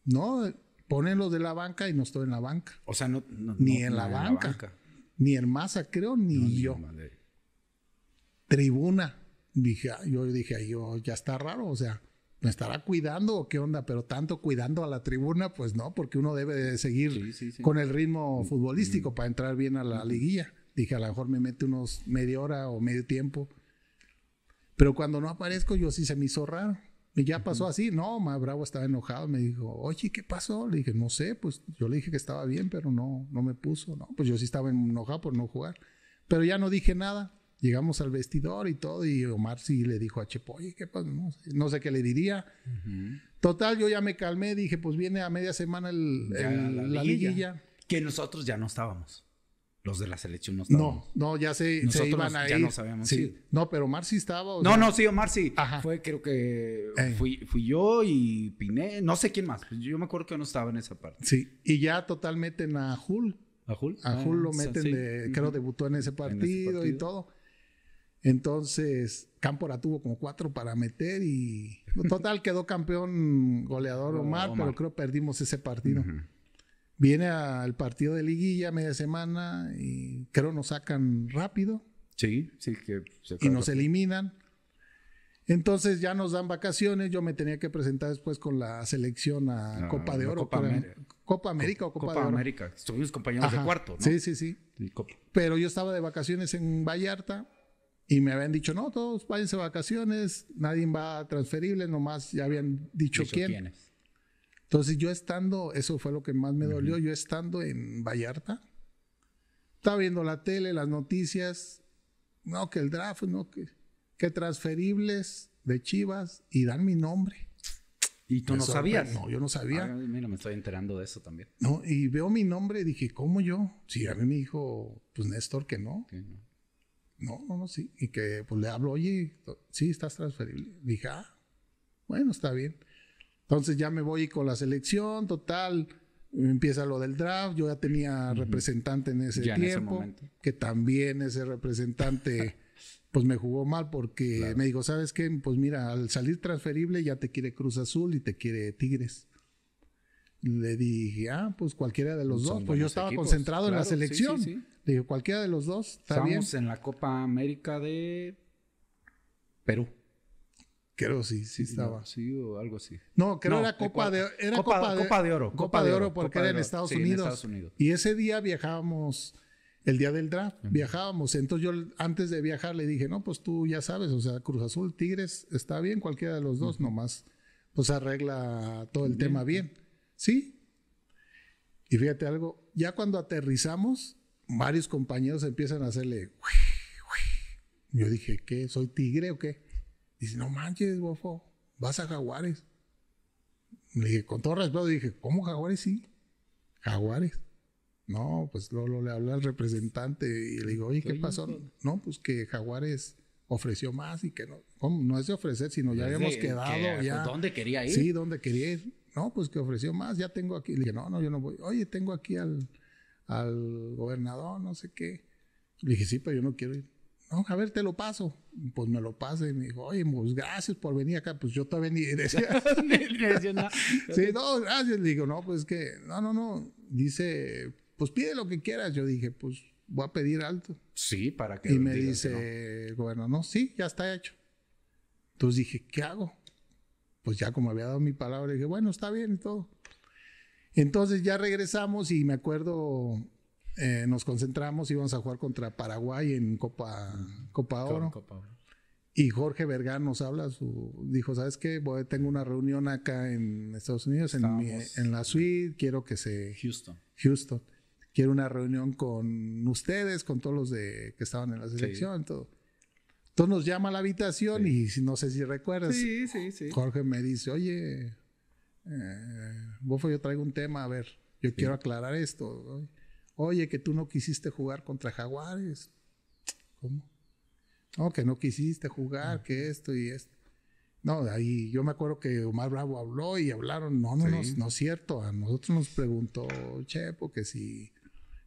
[SPEAKER 1] No, los de la banca y no estoy en la banca. O sea, no. ni en, la, banca, Ni en masa, creo, ni yo. Tribuna. Dije, ah, yo dije, yo ya está raro, o sea, ¿me estará cuidando o qué onda? Pero tanto cuidando a la tribuna, pues no, porque uno debe de seguir con el ritmo mm, futbolístico mm. para entrar bien a la mm. liguilla. Dije, a lo mejor me mete unos media hora o medio tiempo. Pero cuando no aparezco, yo sí se me hizo raro. Y ya pasó así. No, ma, Bravo estaba enojado. Me dijo, oye, ¿qué pasó? Le dije, no sé, pues yo le dije que estaba bien, pero no, no me puso. No, pues yo sí estaba enojado por no jugar. Pero ya no dije nada. Llegamos al vestidor y todo, y Omar sí le dijo a Chepo, oye, ¿qué pasó? No, sé, qué le diría. Total, yo ya me calmé, dije, pues viene a media semana la, liguilla.
[SPEAKER 2] Que nosotros ya no estábamos. Los de la selección no estaban. No,
[SPEAKER 1] no, ya se, Nosotros se iban a ir. sí. No, pero Marci estaba. no, no,
[SPEAKER 2] sí, Omar sí. Ajá. Fue, creo que eh. fui, fui yo y Piné, no sé quién más. Yo me acuerdo que no estaba en esa
[SPEAKER 1] parte. Sí, y ya total meten a Jul. A Jul. A Jul lo ah, meten, creo debutó en ese, partido, y todo. Entonces, Campora tuvo como cuatro para meter y pues, total quedó campeón goleador oh, Omar, pero creo perdimos ese partido viene al partido de liguilla media semana y creo nos sacan rápido. Sí, sí, que se Y nos eliminan. Entonces ya nos dan vacaciones, yo me tenía que presentar después con la selección a ah, Copa de Oro. Copa, para, Copa América o Copa, de Oro. América,
[SPEAKER 2] estuvimos compañeros de cuarto. Sí, sí,
[SPEAKER 1] sí. Pero yo estaba de vacaciones en Vallarta y me habían dicho, no, todos váyanse de vacaciones, nadie va a transferible, nomás ya habían dicho, quién entonces yo estando, eso fue lo que más me dolió, yo estando en Vallarta, estaba viendo la tele, las noticias, no, que el draft, no, que, que transferibles de Chivas y dan mi nombre. ¿Y tú no sabías? No, yo no sabía. Ah,
[SPEAKER 2] mira, me estoy enterando de eso también. No,
[SPEAKER 1] y veo mi nombre y dije, ¿cómo yo? Sí, a mí me dijo, pues Néstor, que no. no? no. No, no, sí. Y que pues le hablo, oye, sí, estás transferible. Dije, ah, bueno, está bien. Entonces ya me voy con la selección, total, empieza lo del draft, yo ya tenía representante en ese tiempo, que también ese representante pues me jugó mal porque me dijo, ¿sabes qué? Pues mira, al salir transferible ya te quiere Cruz Azul y te quiere Tigres. Le dije, ah, pues cualquiera de los dos, pues yo estaba concentrado en la selección. Le dije, cualquiera de los dos, Estamos en la Copa América de Perú. Creo sí, sí estaba. Sí, o algo así. No, creo que era, Copa de, era Copa, de, Oro. Copa de Oro porque era en Estados, Unidos. Y ese día viajábamos, el día del draft, viajábamos. Entonces yo antes de viajar le dije, no, pues tú ya sabes, o sea, Cruz Azul, Tigres, está bien, cualquiera de los dos, nomás pues arregla todo el tema bien. ¿Sí? Y fíjate algo, ya cuando aterrizamos, varios compañeros empiezan a hacerle... Yo dije, ¿qué? ¿Soy tigre o qué? Dice, no manches, bofo, vas a Jaguares. Le dije, con todo respeto, dije, ¿cómo Jaguares sí? Jaguares. No, pues lo le hablé al representante y le digo, oye, ¿qué pasó? Pues. No, pues que Jaguares ofreció más y que no, no es de ofrecer, sino ya habíamos quedado. ya, pues, ¿Dónde quería ir? Sí, ¿dónde quería ir? No, pues que ofreció más, ya tengo aquí. Le dije, no, no, yo no voy. Oye, tengo aquí al, al gobernador, no sé qué. Le dije, sí, pero yo no quiero ir no, a ver, te lo paso. Pues me lo pase y me dijo, oye, pues gracias por venir acá. Pues yo todavía ni decía. sí, no, gracias. Le digo, no, pues que, no, no, no. Dice, pues pide lo que quieras. Yo dije, pues voy a pedir alto. Sí, para que. Y me dice Bueno, no, sí, ya está hecho. Entonces dije, ¿qué hago? Pues ya como había dado mi palabra, dije, bueno, está bien y todo. Entonces ya regresamos y me acuerdo eh, nos concentramos, íbamos a jugar contra Paraguay en Copa, Copa Oro. Y Jorge Vergán nos habla, dijo, ¿sabes qué? Voy, tengo una reunión acá en Estados Unidos, en, la suite, quiero que se... Houston. Houston. Quiero una reunión con ustedes, con todos los de, que estaban en la selección, todo. Entonces nos llama a la habitación y no sé si recuerdas. Sí,
[SPEAKER 2] sí, sí. Jorge
[SPEAKER 1] me dice, oye, eh, Bofo, yo traigo un tema, a ver, yo quiero aclarar esto. Oye, que tú no quisiste jugar contra Jaguares. ¿Cómo? No, que no quisiste jugar, que esto y esto. No, ahí yo me acuerdo que Omar Bravo habló y hablaron, no, no, no, no, es cierto. A nosotros nos preguntó Chepo que si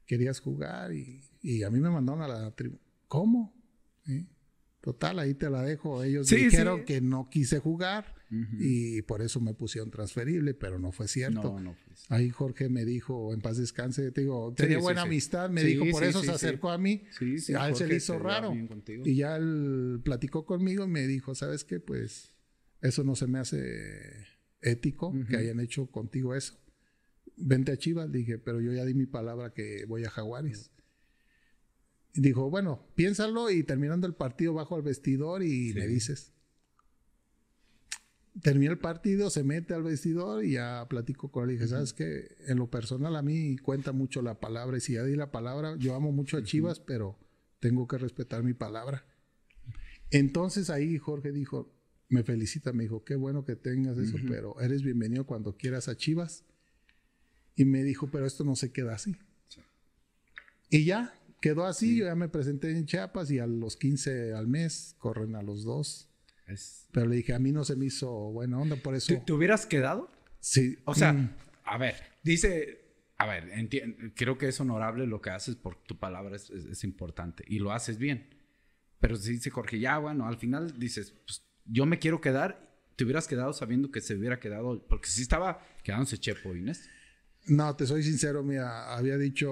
[SPEAKER 1] querías jugar y, a mí me mandaron a la tribu. ¿Cómo? ¿Sí? Total, ahí te la dejo. Ellos dijeron que no quise jugar y por eso me pusieron transferible, pero no fue cierto. Ahí Jorge me dijo, en paz descanse, te digo, tenía buena amistad, me dijo, por eso se acercó a mí. a él se le hizo raro. Y ya él platicó conmigo y me dijo, ¿sabes qué? Pues eso no se me hace ético que hayan hecho contigo eso. Vente a Chivas, dije, pero yo ya di mi palabra que voy a Jaguares dijo, bueno, piénsalo y terminando el partido bajo al vestidor y le dices. Termina el partido, se mete al vestidor y ya platico con él. Y dije, ¿sabes qué? En lo personal a mí cuenta mucho la palabra. Y si ya di la palabra, yo amo mucho a Chivas, pero tengo que respetar mi palabra. Entonces ahí Jorge dijo, me felicita, me dijo, qué bueno que tengas eso, pero eres bienvenido cuando quieras a Chivas. Y me dijo, pero esto no se queda así. Y ya, Quedó así, yo ya me presenté en Chiapas y a los 15 al mes corren a los dos. Pero le dije, a mí no se me hizo buena onda, por eso. ¿Te, hubieras quedado? Sí. O sea, mm. a ver,
[SPEAKER 2] dice, a ver, creo que es honorable lo que haces porque tu palabra es, es, importante y lo haces bien. Pero si dice Jorge, ya bueno, al final dices, pues, yo me quiero quedar, te hubieras quedado sabiendo que se hubiera quedado, porque si estaba quedándose Chepo, Inés.
[SPEAKER 1] No, te soy sincero, mira, había dicho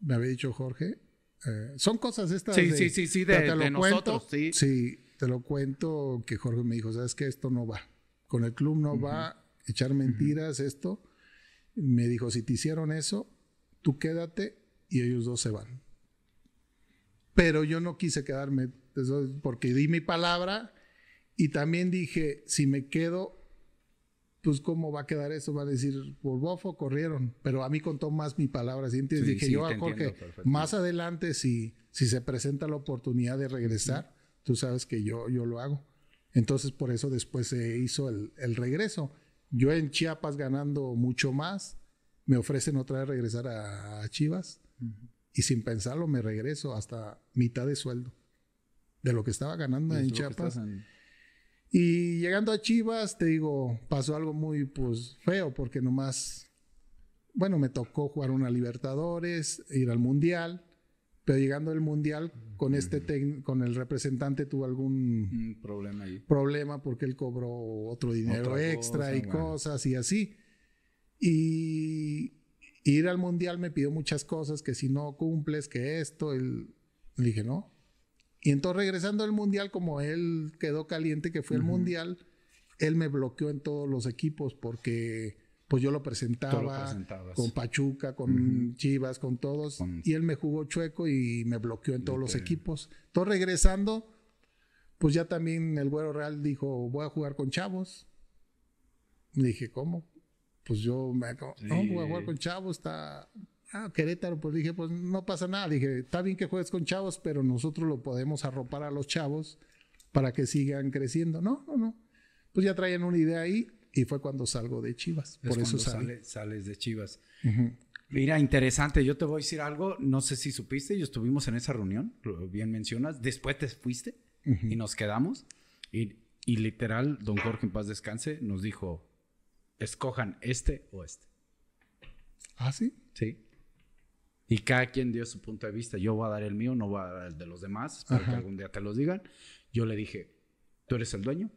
[SPEAKER 1] me había dicho Jorge. Eh, son cosas estas. Sí, sí, sí, sí, de, te lo cuento, sí. Sí, te lo cuento que Jorge me dijo, ¿sabes que Esto no va. Con el club no va echar mentiras, esto. Me dijo, si te hicieron eso, tú quédate y ellos dos se van. Pero yo no quise quedarme, porque di mi palabra y también dije, si me quedo, pues cómo va a quedar eso, va a decir, por bofo corrieron, pero a mí contó más mi palabra, ¿sí yo Jorge, más adelante si, si se presenta la oportunidad de regresar, tú sabes que yo, yo lo hago. Entonces por eso después se hizo el, regreso. Yo en Chiapas ganando mucho más, me ofrecen otra vez regresar a, Chivas y sin pensarlo me regreso hasta mitad de sueldo de lo que estaba ganando en Chiapas. Y llegando a Chivas, te digo, pasó algo muy pues, feo porque nomás, bueno, me tocó jugar una Libertadores, ir al Mundial, pero llegando al Mundial con este con el representante tuvo algún problema, ahí. problema porque él cobró otro dinero extra y cosas y así. Y ir al Mundial me pidió muchas cosas, que si no cumples, que esto, el, le dije, no, y entonces regresando al mundial, como él quedó caliente que fue el mundial, él me bloqueó en todos los equipos porque pues yo lo presentaba con Pachuca, con Chivas, con todos. Y él me jugó chueco y me bloqueó en todos los equipos. Entonces regresando, pues ya también el Güero Real dijo, voy a jugar con Chavos. Y dije, ¿cómo? Pues yo me... Sí. No, voy a jugar con Chavos, está ah, Querétaro, pues dije, pues no pasa nada. Dije, está bien que juegues con chavos, pero nosotros lo podemos arropar a los chavos para que sigan creciendo. No, no, no. Pues ya traían una idea ahí y fue cuando salgo de Chivas. Por eso sales
[SPEAKER 2] de Chivas. Mira, interesante. Yo te voy a decir algo. No sé si supiste, yo estuvimos en esa reunión, bien mencionas. Después te fuiste y nos quedamos. Y, y literal, don Jorge, en paz descanse, nos dijo: escojan este o este.
[SPEAKER 1] ¿Ah, sí? Sí.
[SPEAKER 2] Y cada quien dio su punto de vista. Yo voy a dar el mío, no voy a dar el de los demás. Para que algún día te los digan. Yo le dije, tú eres el dueño.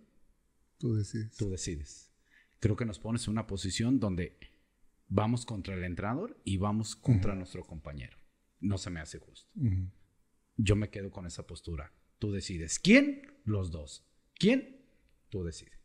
[SPEAKER 2] Tú decides. Tú decides. Creo que nos pones en una posición donde vamos contra el entrenador y vamos contra nuestro compañero. No se me hace justo. Yo me quedo con esa postura. Tú decides. ¿Quién? Los dos. ¿Quién? Tú decides.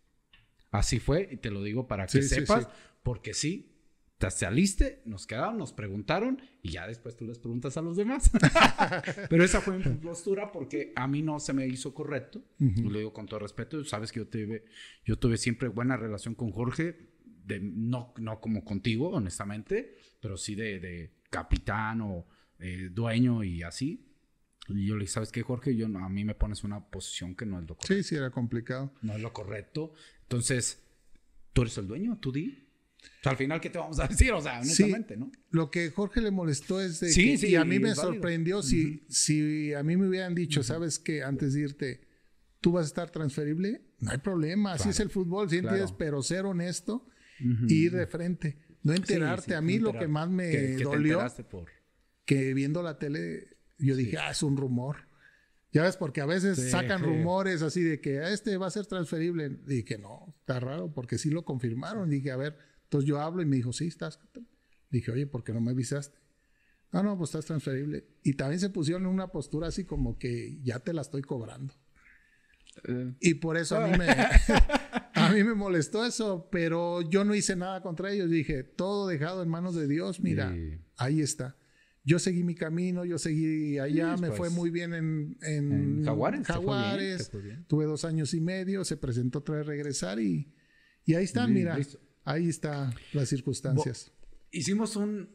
[SPEAKER 2] Así fue y te lo digo para que sepas, porque sí, te saliste, nos quedaron, nos preguntaron y ya después tú les preguntas a los demás. Pero esa fue mi postura porque a mí no se me hizo correcto. Lo digo con todo respeto. Sabes que yo tuve, yo tuve siempre buena relación con Jorge, de, no, no como contigo, honestamente, pero sí de, capitán o eh, dueño y así. Y yo le dije, ¿sabes qué, Jorge? Yo, a mí me pones una posición que no es lo correcto. Sí, sí, era complicado. No es lo correcto. Entonces, tú eres el dueño, tú di al final, ¿qué te vamos a decir? O sea, honestamente,
[SPEAKER 1] ¿no? Lo que Jorge le molestó es sí, que, sí, a mí me sorprendió si, si a mí me hubieran dicho, ¿sabes qué? Antes de irte, tú vas a estar transferible, no hay problema, así es el fútbol, ¿sí entiendes? Pero ser honesto y ir de frente. No enterarte, a mí lo que más me dolió, que, por... que viendo la tele, yo dije, ah, es un rumor. Ya ves, porque a veces sacan rumores así de que ah, este va a ser transferible. Y que no, está raro, porque sí lo confirmaron. Dije, a ver, entonces yo hablo y me dijo, sí, estás. dije, oye, ¿por qué no me avisaste? No, no, pues estás transferible. Y también se pusieron en una postura así como que ya te la estoy cobrando. Eh. Y por eso a mí, me, molestó eso, pero yo no hice nada contra ellos. Dije, todo dejado en manos de Dios, mira, ahí está. Yo seguí mi camino, yo seguí allá, me fue pues, muy bien en, en, Jaguares. tuve dos años y medio, se presentó otra vez regresar y, ahí está, mira ahí están las circunstancias.
[SPEAKER 2] hicimos un,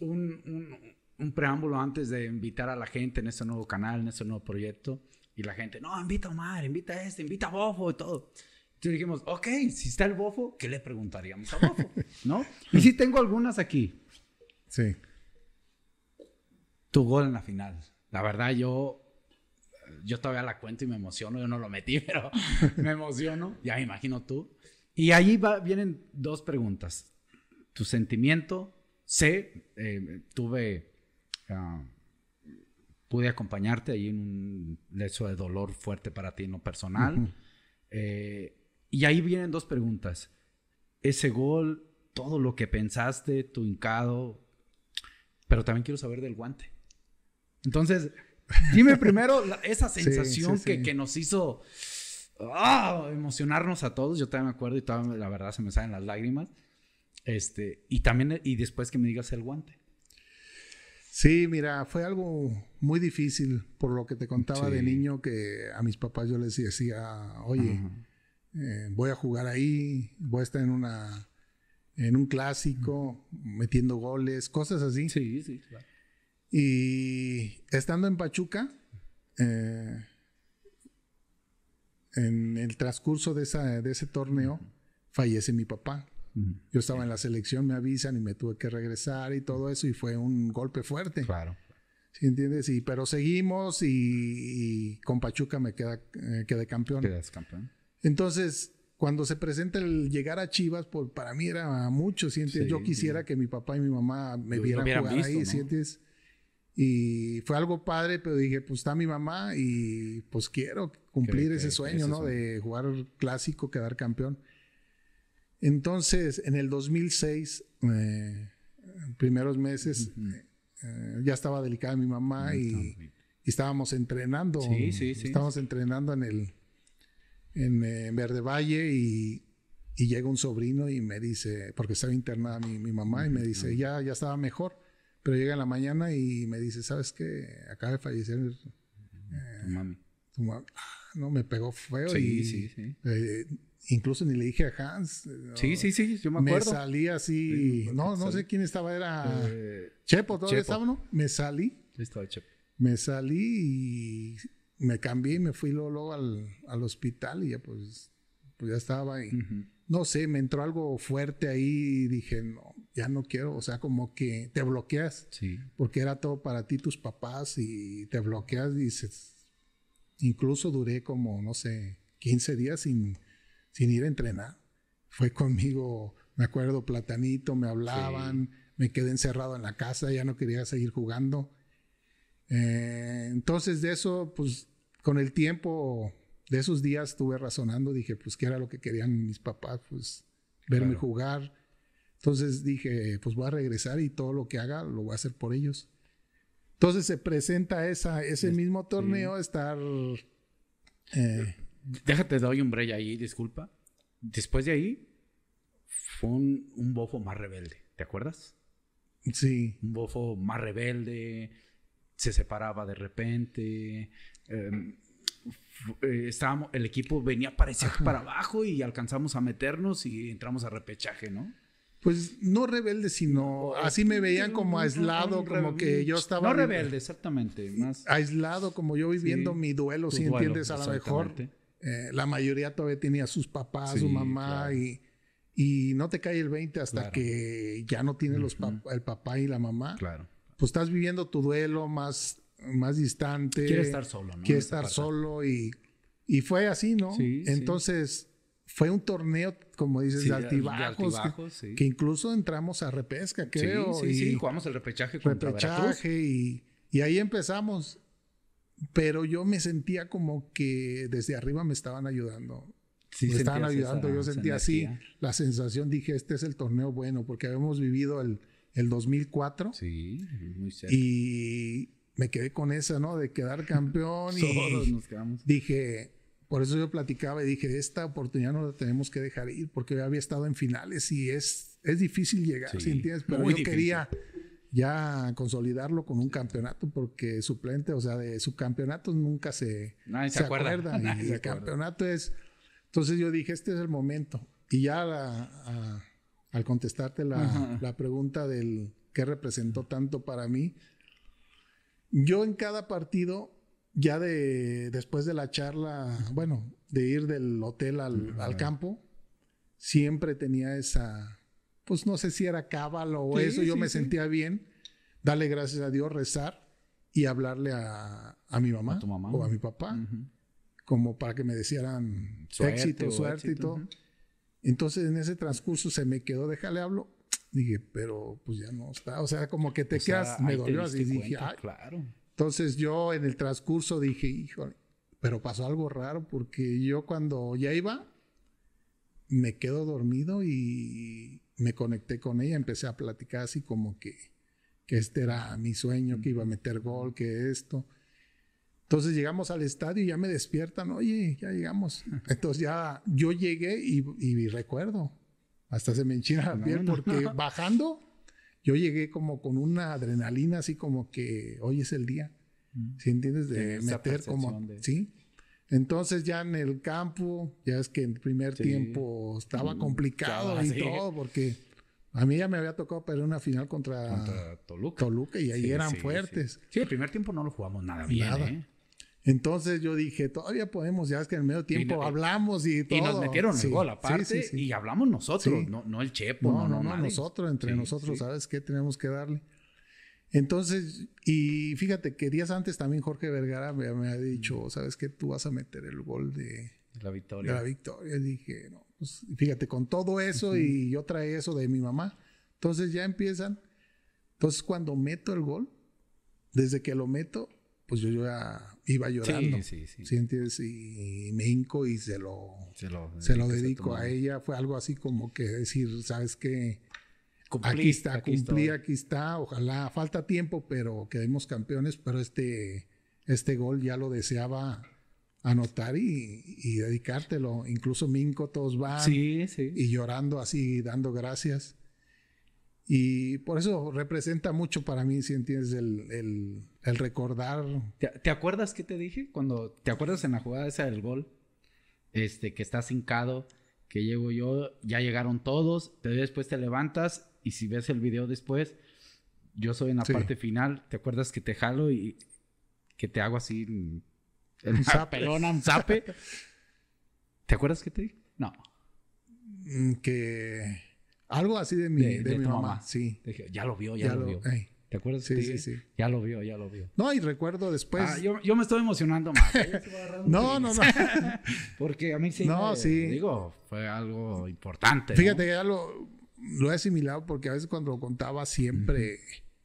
[SPEAKER 2] un, preámbulo antes de invitar a la gente en este nuevo canal, en este nuevo proyecto. Y la gente, no, invita a Omar, invita a este, invita a Bofo y todo. Entonces dijimos, ok, si está el Bofo, ¿qué le preguntaríamos a Bofo? ¿No? Y sí tengo algunas aquí. Sí. Tu gol en la final. La verdad, yo yo todavía la cuento y me emociono, yo no lo metí, pero me emociono, ya me imagino tú. Y ahí va, vienen dos preguntas. Tu sentimiento, sé, eh, tuve, ah, pude acompañarte ahí en un lecho de dolor fuerte para ti no personal. Eh, y ahí vienen dos preguntas. Ese gol, todo lo que pensaste, tu hincado, pero también quiero saber del guante. Entonces, dime primero esa sensación que nos hizo ¡ah! emocionarnos a todos. Yo todavía me acuerdo y todavía la verdad se me salen las lágrimas. Este, y también, y después
[SPEAKER 1] que me digas el guante. Sí, mira, fue algo muy difícil por lo que te contaba de niño que a mis papás yo les decía, oye, eh, voy a jugar ahí, voy a estar en una en un clásico, metiendo goles, cosas así. Sí, sí, Y estando en Pachuca, eh, en el transcurso de, ese torneo, fallece mi papá. Yo estaba en la selección, me avisan y me tuve que regresar y todo eso, y fue un golpe fuerte. Claro. ¿Sí entiendes? pero seguimos y, con Pachuca me queda, eh, quedé campeón. Quedas campeón. Entonces, cuando se presenta el llegar a Chivas, pues para mí era mucho, ¿sientes? yo quisiera que mi papá y mi mamá me vieran jugar ahí, ¿no? entiendes y fue algo padre, pero dije, pues está mi mamá y pues quiero cumplir ese sueño, De jugar clásico, quedar campeón. Entonces, en el 2006, eh, primeros meses, eh, eh, ya estaba delicada mi mamá y, estábamos entrenando. Sí, sí, sí. Estábamos entrenando en el en, Verde Valle y, llega un sobrino y me dice, porque estaba internada mi, mamá, y me dice, ya, ya estaba mejor pero llega en la mañana y me dice, ¿sabes qué? Acaba de fallecer eh, tu mami. Ah, no, me pegó feo. Eh, incluso ni le dije a Hans. Eh, sí, sí, sí, yo me acuerdo. Me salí así. no, no sé quién estaba, era Chepo, todavía estaba, ¿no? Me salí. Estaba Chepo. Me salí y me cambié y me fui luego, al, hospital y ya pues, pues ya estaba ahí. No sé, me entró algo fuerte ahí y dije, no, ya no quiero, o sea, como que te bloqueas, sí. porque era todo para ti, tus papás, y te bloqueas, dices, incluso duré como, no sé, 15 días sin, ir a entrenar. Fue conmigo, me acuerdo, platanito, me hablaban, me quedé encerrado en la casa, ya no quería seguir jugando. Eh, entonces de eso, pues con el tiempo, de esos días estuve razonando, dije, pues qué era lo que querían mis papás, pues verme jugar entonces dije, pues voy a regresar y todo lo que haga lo voy a hacer por ellos. Entonces se presenta esa, ese mismo torneo, estar... Eh,
[SPEAKER 2] Déjate, doy un break ahí, disculpa. Después de ahí fue un, bofo más rebelde, ¿te acuerdas? Sí. Un bofo más rebelde, se separaba de repente. Em, eh, estábamos, el equipo venía para abajo y alcanzamos a meternos y entramos a repechaje, ¿no?
[SPEAKER 1] pues no rebelde, sino así me veían como aislado, como que yo estaba... No rebelde,
[SPEAKER 2] exactamente. Más...
[SPEAKER 1] Aislado, como yo viviendo mi duelo, si entiendes, a lo mejor. Eh, la mayoría todavía tenía sus papás, su mamá y... Y no te cae el 20 hasta que ya no tienes los el papá y la mamá. Claro. Pues estás viviendo tu duelo más, más distante. Quiere estar solo, ¿no? Quiere estar solo y, y fue así, ¿no? Entonces, fue un torneo, como dices, de altibajos, que, incluso entramos a repesca, creo. Sí, y jugamos
[SPEAKER 2] el repechaje contra repechaje
[SPEAKER 1] y, ahí empezamos. Pero yo me sentía como que desde arriba me estaban ayudando.
[SPEAKER 2] me estaban ayudando, yo sentía así
[SPEAKER 1] la sensación, dije, este es el torneo bueno, porque habíamos vivido el, el 2004. Sí, muy Y me quedé con esa, ¿no? De quedar campeón. y nos quedamos. Dije, por eso yo platicaba y dije, esta oportunidad no la tenemos que dejar ir porque había estado en finales y es, es difícil llegar, sí, entiendes? Pero yo quería ya consolidarlo con un campeonato porque suplente, o sea, de subcampeonatos nunca se, Nadie se, acuerda. y el campeonato es... Entonces yo dije, este es el momento. Y ya al contestarte la, la, pregunta del qué representó tanto para mí, yo en cada partido ya de después de la charla, bueno, de ir del hotel al, campo, siempre tenía esa, pues no sé si era cábalo o eso, yo me sentía bien, darle gracias a Dios, rezar y hablarle a, mi mamá, o a mi papá, como para que me desearan éxito, suerte y todo. Entonces en ese transcurso se me quedó, déjale hablo. Dije, pero pues ya no está. O sea, como que te quedas, me dolió así. dije, claro entonces yo en el transcurso dije, hijo, pero pasó algo raro porque yo cuando ya iba, me quedo dormido y me conecté con ella, empecé a platicar así como que, que este era mi sueño, que iba a meter gol, que esto. Entonces llegamos al estadio y ya me despiertan, oye, ya llegamos. Entonces ya yo llegué y, y recuerdo, hasta se me enchina la piel porque bajando yo llegué como con una adrenalina así como que hoy es el día. si ¿Sí entiendes? De meter como... Sí. Entonces ya en el campo, ya es que en el primer tiempo estaba mm, complicado y todo, porque a mí ya me había tocado perder una final contra, Toluca. y ahí eran fuertes.
[SPEAKER 2] Sí. el primer tiempo no lo jugamos nada bien. Nada. ¿eh?
[SPEAKER 1] Entonces yo dije, todavía podemos, ya es que en medio tiempo hablamos
[SPEAKER 2] y todo. Y nos metieron el gol aparte y hablamos nosotros, no, el Chepo. No, no, no, nosotros,
[SPEAKER 1] entre nosotros, ¿sabes qué tenemos que darle? Entonces, y fíjate que días antes también Jorge Vergara me, ha dicho, ¿sabes qué? Tú vas a meter el gol de, la victoria. la victoria. dije, no, pues, fíjate, con todo eso y yo trae eso de mi mamá. Entonces ya empiezan. Entonces cuando meto el gol, desde que lo meto, pues yo, ya iba llorando. Sí, Y me y se lo, se lo, se dedico a, ella. Fue algo así como que decir, ¿sabes qué?
[SPEAKER 2] aquí está, cumplí,
[SPEAKER 1] aquí está. Ojalá, falta tiempo, pero quedemos campeones. Pero este, este gol ya lo deseaba anotar y, y dedicártelo. Incluso me todos van. Y llorando así, dando gracias. Y por eso representa mucho para mí, si entiendes, el, recordar. ¿Te, acuerdas
[SPEAKER 2] qué te dije? Cuando te acuerdas en la jugada esa del gol, este, que estás hincado, que llego yo, ya llegaron todos, te, después te levantas y si ves el video después, yo soy en la parte final, ¿te acuerdas que te jalo y que te hago así un un ¿Te acuerdas qué te dije? No.
[SPEAKER 1] Mm, que algo así de mi, de, mi mamá. sí. ya lo vio, ya, lo, vio. ¿Te acuerdas? Sí, sí, sí. Ya lo vio, ya lo vio. No, y recuerdo después. Ah, yo, yo, me estoy emocionando más. ¿eh? no, no, no. Porque a mí sí. No, sí. Digo, fue algo importante. Fíjate, ya lo, lo he asimilado porque a veces cuando lo contaba siempre.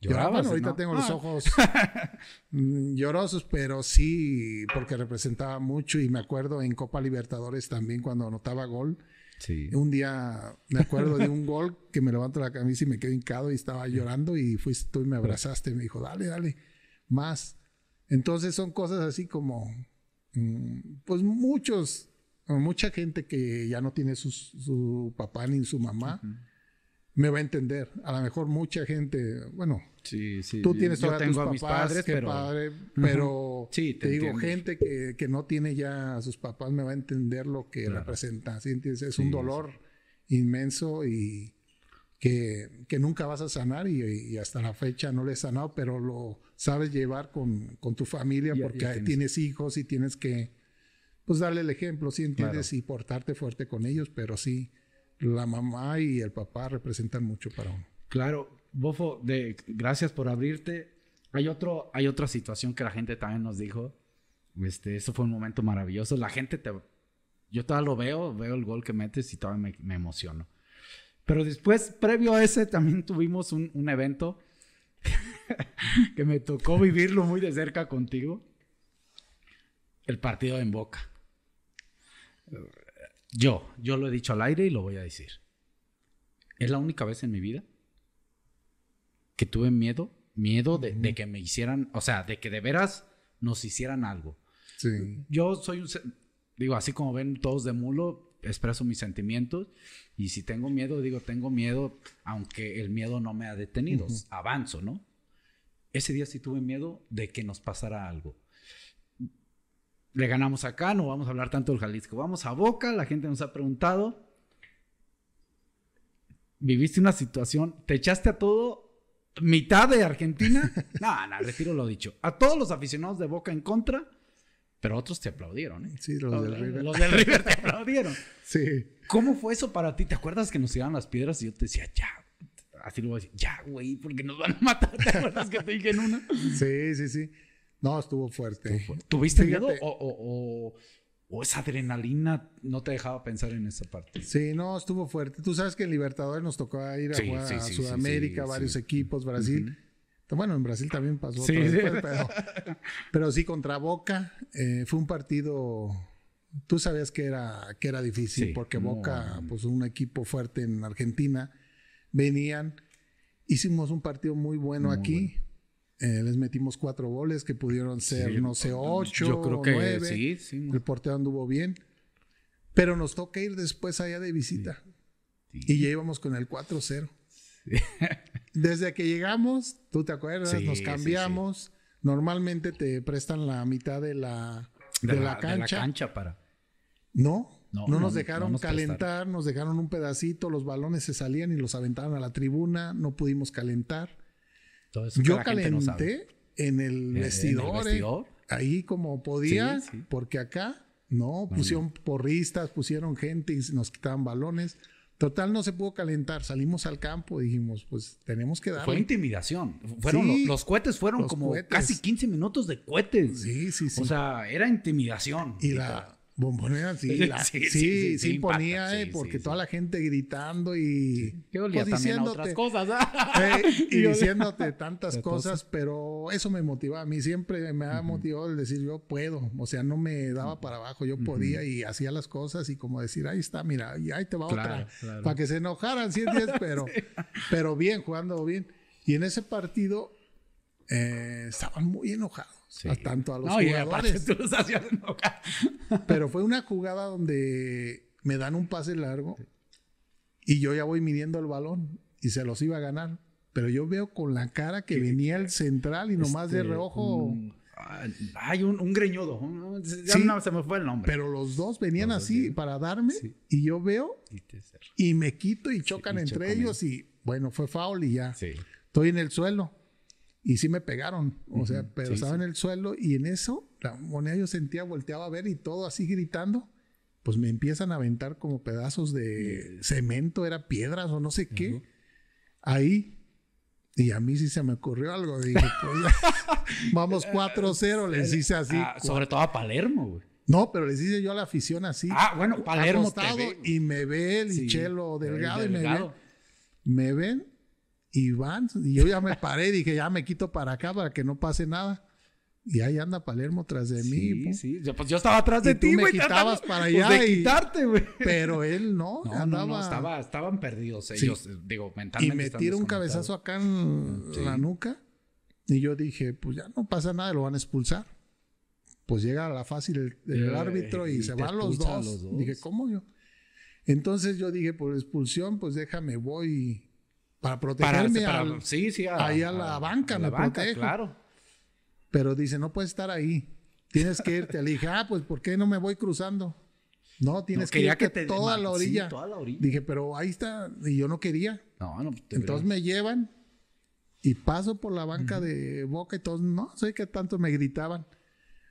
[SPEAKER 1] ahorita tengo los ah. ojos mm, llorosos, pero sí, porque representaba mucho y me acuerdo en Copa Libertadores también cuando anotaba gol un día me acuerdo de un gol que me levanto la camisa y me quedé hincado y estaba llorando y fuiste tú y me abrazaste y me dijo, dale, dale, más. Entonces son cosas así como, mm, pues muchos, mucha gente que ya no tiene su, papá ni su mamá me va a entender. A lo mejor mucha gente, bueno, sí, tú tienes yo, tus padres, pero, pero te, digo, gente que, no tiene ya a sus papás me va a entender lo que representa. ¿sí? es un dolor inmenso y que, que, nunca vas a sanar y, hasta la fecha no le he sanado, pero lo sabes llevar con, tu familia porque tienes. hijos y tienes que pues darle el ejemplo, si entiendes? Y portarte fuerte con ellos, pero sí la mamá y el papá representan mucho para uno. Claro, Bofo,
[SPEAKER 2] de, gracias por abrirte. Hay, otro, hay otra situación que la gente también nos dijo. Este, eso fue un momento maravilloso. La gente te... Yo todavía lo veo, veo el gol que metes y todavía me, emociono. Pero después, previo a ese, también tuvimos un, un evento que me tocó vivirlo muy de cerca contigo. El partido en Boca. Yo, yo lo he dicho al aire y lo voy a decir. Es la única vez en mi vida que tuve miedo, miedo de, que me hicieran, o sea, de que de veras nos hicieran algo. Sí. Yo soy un, digo, así como ven todos de mulo, expreso mis sentimientos y si tengo miedo, digo, tengo miedo, aunque el miedo no me ha detenido, avanzo, ¿no? Ese día sí tuve miedo de que nos pasara algo le ganamos acá, no vamos a hablar tanto del Jalisco. Vamos a Boca, la gente nos ha preguntado. Viviste una situación, te echaste a todo, mitad de Argentina. no, no, retiro lo dicho. A todos los aficionados de Boca en contra, pero otros te aplaudieron. ¿eh? Sí, los, del River. Los del River te aplaudieron. Sí. ¿Cómo fue eso para ti? ¿Te acuerdas que nos tiraban las piedras y yo te decía, ya, así lo voy ya, güey,
[SPEAKER 1] porque nos van a matar? ¿Te acuerdas que te dije en una? Sí, sí, sí. No, estuvo fuerte. ¿Tuviste miedo
[SPEAKER 2] o, esa adrenalina no te dejaba pensar en esa parte?
[SPEAKER 1] Sí, no, estuvo fuerte. Tú sabes que en Libertadores nos tocó ir a, Sudamérica, varios equipos, Brasil. Bueno, en Brasil también pasó. Sí, sí. pero, sí, contra Boca eh, fue un partido. Tú sabías que era, que era difícil porque Boca, pues un equipo fuerte en Argentina, venían. Hicimos un partido muy bueno aquí, eh, les metimos cuatro goles que pudieron ser, no sé, ocho. Yo creo que nueve. El porteo anduvo bien. Pero nos toca ir después allá de visita. Y ya íbamos con el 4-0. Desde que llegamos, tú te acuerdas, nos cambiamos. Normalmente te prestan la mitad de la, de, la, cancha. para. No,
[SPEAKER 2] no, nos dejaron calentar,
[SPEAKER 1] nos dejaron un pedacito, los balones se salían y los aventaron a la tribuna, no pudimos calentar yo calenté en, el eh, vestidor, ahí como podía, porque acá no, pusieron porristas, pusieron gente y nos quitaban balones. Total, no se pudo calentar. Salimos al campo y dijimos, pues tenemos que dar. Fue
[SPEAKER 2] intimidación. Fueron, los, cohetes
[SPEAKER 1] fueron como casi 15 minutos de cohetes. Sí, sí, sí. O sea, era intimidación. Y sí, sí, sí, ponía, eh, porque toda la gente gritando y. cosas, tantas cosas, pero eso me motivaba. A mí siempre me ha motivado el decir, yo puedo. O sea, no me daba para abajo, yo podía y hacía las cosas y como decir, ahí está, mira, y ahí te va otra. Para que se enojaran sí, pero, pero bien, jugando bien. Y en ese partido eh, estaban muy enojados tanto a los jugadores. Pero fue una jugada donde me dan un pase largo y yo ya voy midiendo el balón y se los iba a ganar. Pero yo veo con la cara que venía el central y nomás de este, reojo. hay un, un greñudo. Ya no se me fue el nombre. Pero los dos venían así para darme y yo veo y, me quito y chocan entre ellos y bueno, fue foul y ya. Estoy en el suelo. Y sí me pegaron, o sea, pero estaba en el suelo y en eso la moneda yo sentía, volteaba a ver y todo así gritando. Pues me empiezan a aventar como pedazos de cemento, era piedras o no sé qué. Ahí y a mí sí se me ocurrió algo. Dije, pues, vamos 4-0, les hice así. Ah, sobre todo a Palermo, güey. No, pero les hice yo a la afición así. Ah, bueno, Palermo. Y me ve el Delgado, y me ven. Me ven y van, y yo ya me paré, dije, ya me quito para acá para que no pase nada. Y ahí anda Palermo tras de mí. Sí, sí. Pues yo estaba atrás de ti, me quitabas para pues, allá. quitarte, güey. Pero él no. andaba...
[SPEAKER 2] estaban perdidos ellos, digo, mentalmente. Y me tira un cabezazo
[SPEAKER 1] acá en mm, la nuca. Y yo dije, pues ya no pasa nada, lo van a expulsar. Pues llega la fácil el, eh, árbitro y, se van los los dos. Dije, ¿cómo yo? Entonces yo dije, por expulsión, pues déjame, voy para protegerme
[SPEAKER 2] sí, sí, ahí a, la banca, la me banca, Claro.
[SPEAKER 1] Pero dice, no puedes estar ahí. Tienes que irte. Le dije, ah, pues ¿por qué no me voy cruzando? No, tienes que irte que toda, la orilla. Dije, pero ahí está. Y yo no quería. No, no. Entonces me llevan y paso por la banca de Boca y todos, no sé qué tanto me gritaban.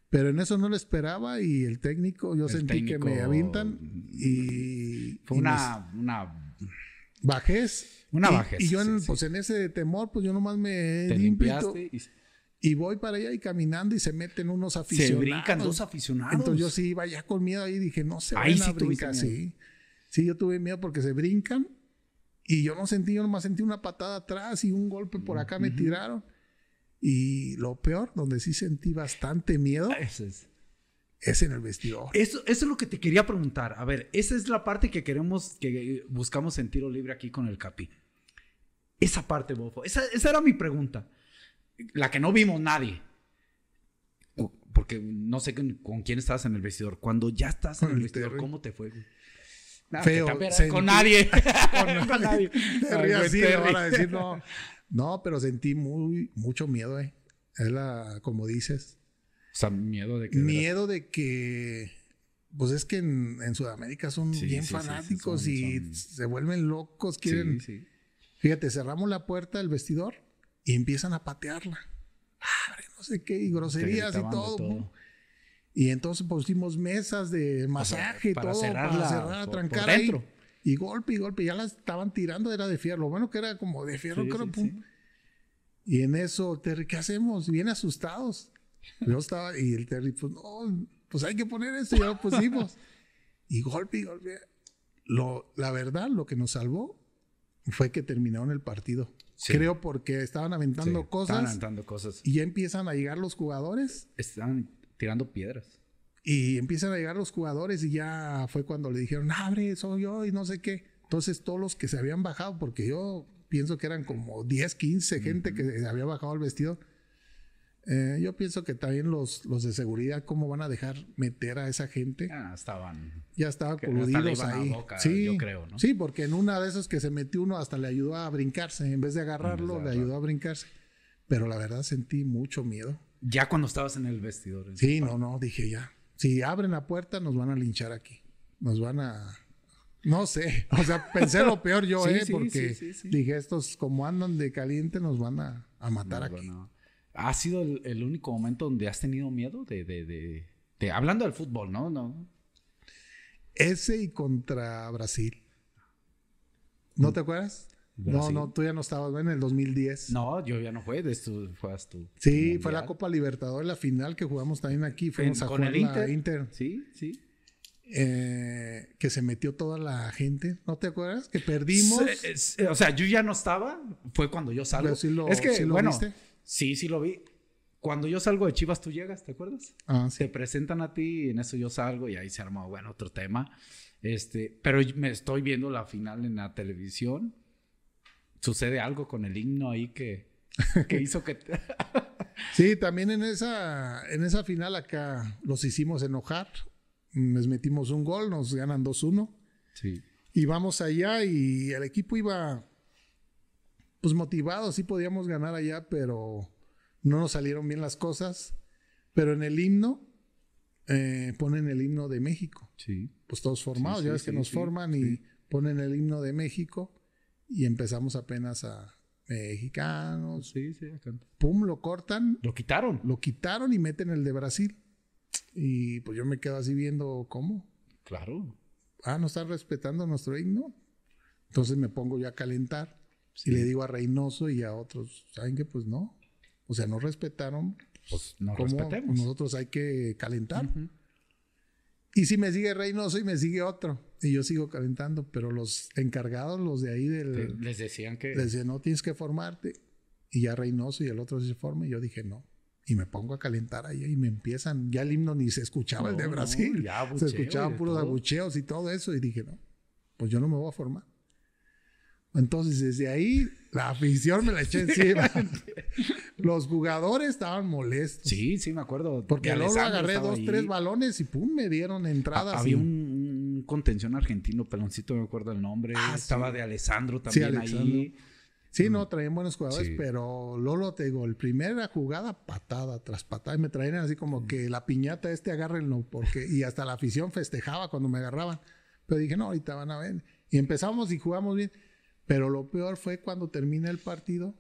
[SPEAKER 1] Pero en eso no lo esperaba y el técnico, yo sentí que me avintan y... Fue una, una bajez. Una y, bajez. Y yo, en, pues en ese temor, pues yo nomás me Te y... voy para allá y caminando y se meten unos aficionados. Se brincan dos aficionados. Entonces yo sí iba ya con miedo ahí y dije, no se ahí van sí a brincar. Sí. sí, yo tuve miedo porque se brincan y yo no sentí, yo nomás sentí una patada atrás y un golpe por acá me tiraron. Y lo peor, donde sí sentí bastante miedo, ah, es es en el vestidor. Eso, es lo que te quería preguntar. A ver, esa es la parte que queremos,
[SPEAKER 2] que buscamos en tiro libre aquí con el Capi. Esa parte, Bofo. Esa, era mi pregunta. La que no vimos nadie. Porque no sé con, quién estabas en el vestidor. Cuando ya estás en el, vestidor, ¿cómo te fue?
[SPEAKER 1] Feo. Con nadie. con, nadie. no. pero sentí muy, mucho miedo, eh. Es la, como dices, o sea, miedo de que... Miedo de que... Pues es que en, Sudamérica son bien fanáticos y se vuelven locos, quieren... Fíjate, cerramos la puerta del vestidor y empiezan a patearla. no sé qué, y groserías y todo. Y entonces pues, pusimos mesas de masaje y todo para cerrar, trancar ahí. Y golpe y golpe, ya la estaban tirando, era de fierro. Lo bueno que era como de fierro, creo. Y en eso, ¿qué hacemos? Bien asustados estaba, y el Terry, pues no, pues hay que poner esto, ya lo pusimos. Pues". Y golpe, y golpe. Lo, la verdad, lo que nos salvó fue que terminaron el partido. Creo porque estaban aventando cosas. Estaban aventando cosas. Y ya empiezan a llegar los jugadores. Estaban tirando piedras. Y empiezan a llegar los jugadores y ya fue cuando le dijeron, abre, soy yo y no sé qué. Entonces todos los que se habían bajado, porque yo pienso que eran como 10, 15 gente Que se que había bajado el vestido, eh, yo pienso que también los, los de seguridad, ¿cómo van a dejar meter a esa gente? Ya ah, estaban. Ya estaban coludidos ahí. Boca, sí, creo, Sí, porque en una de esas que se metió uno hasta le ayudó a brincarse. En vez de agarrarlo, le ayudó a brincarse. Pero la verdad sentí mucho miedo. Ya cuando estabas en el vestidor. sí, no, no, dije ya. Si abren la puerta, nos van a linchar aquí. Nos van a. No sé. O sea, pensé lo peor yo, ¿eh? porque dije, estos como andan de caliente, nos van a,
[SPEAKER 2] matar aquí. ¿Ha sido el, único momento donde has tenido miedo de,
[SPEAKER 1] hablando del fútbol, ¿no? no? Ese y contra Brasil. ¿No te acuerdas? No, no, tú ya no estabas en el 2010. No,
[SPEAKER 2] yo ya no fue, tú. Sí, fue la
[SPEAKER 1] Copa Libertadores, la final que jugamos también aquí. Fuimos a con el Inter. Sí, sí. Eh, que se metió toda la gente, ¿no te acuerdas? Que perdimos.
[SPEAKER 2] o sea, yo ya no estaba,
[SPEAKER 1] fue cuando yo salgo. es que, bueno,
[SPEAKER 2] Sí, sí lo vi. Cuando yo salgo de Chivas, tú llegas, ¿te acuerdas? Ah, se presentan a ti y en eso yo salgo y ahí se armó, bueno, otro tema. Este, pero me estoy viendo la final en la televisión. Sucede algo con el himno ahí que, hizo que...
[SPEAKER 1] sí, también en esa, en esa final acá los hicimos enojar. Nos metimos un gol, nos ganan 2-1. Sí. Y vamos allá y el equipo iba pues motivados, sí podíamos ganar allá, pero no nos salieron bien las cosas. Pero en el himno, eh, ponen el himno de México. Sí. Pues todos formados, ya ves que nos forman y ponen el himno de México y empezamos apenas a mexicanos. Sí, sí, acá. Pum, lo cortan. Lo quitaron. Lo quitaron y meten el de Brasil. Y pues yo me quedo así viendo cómo. Claro. Ah, no están respetando nuestro himno. Entonces me pongo yo a calentar. Si le digo a Reynoso y a otros, ¿saben qué? Pues no. O sea, no respetaron.
[SPEAKER 2] Pues no respetemos.
[SPEAKER 1] Nosotros hay que calentar. Y si me sigue Reynoso y me sigue otro. Y yo sigo calentando. Pero los encargados, los de ahí del.
[SPEAKER 2] Les decían que. Les
[SPEAKER 1] decían, no tienes que formarte. Y ya Reynoso y el otro se forma. Y yo dije, no y me pongo a calentar ahí y me empiezan, ya el himno ni se escuchaba el de Brasil, se escuchaban puros abucheos y todo eso y dije, no, pues yo no me voy a formar. Entonces, desde ahí, la afición me la eché encima. Los jugadores estaban molestos. Sí, sí, me acuerdo. Porque Lolo agarré dos, tres balones y pum, me dieron entradas. Había un, contención argentino, peloncito, me acuerdo el nombre. Ah, estaba de Alessandro también ahí. Sí, no, traían buenos jugadores, pero Lolo, te digo, el primera jugada, patada tras patada, y me traían así como que la piñata este agárrenlo, porque, y hasta la afición festejaba cuando me agarraban. Pero dije, no, ahorita van a ver. Y empezamos y jugamos bien. Pero lo peor fue cuando termina el partido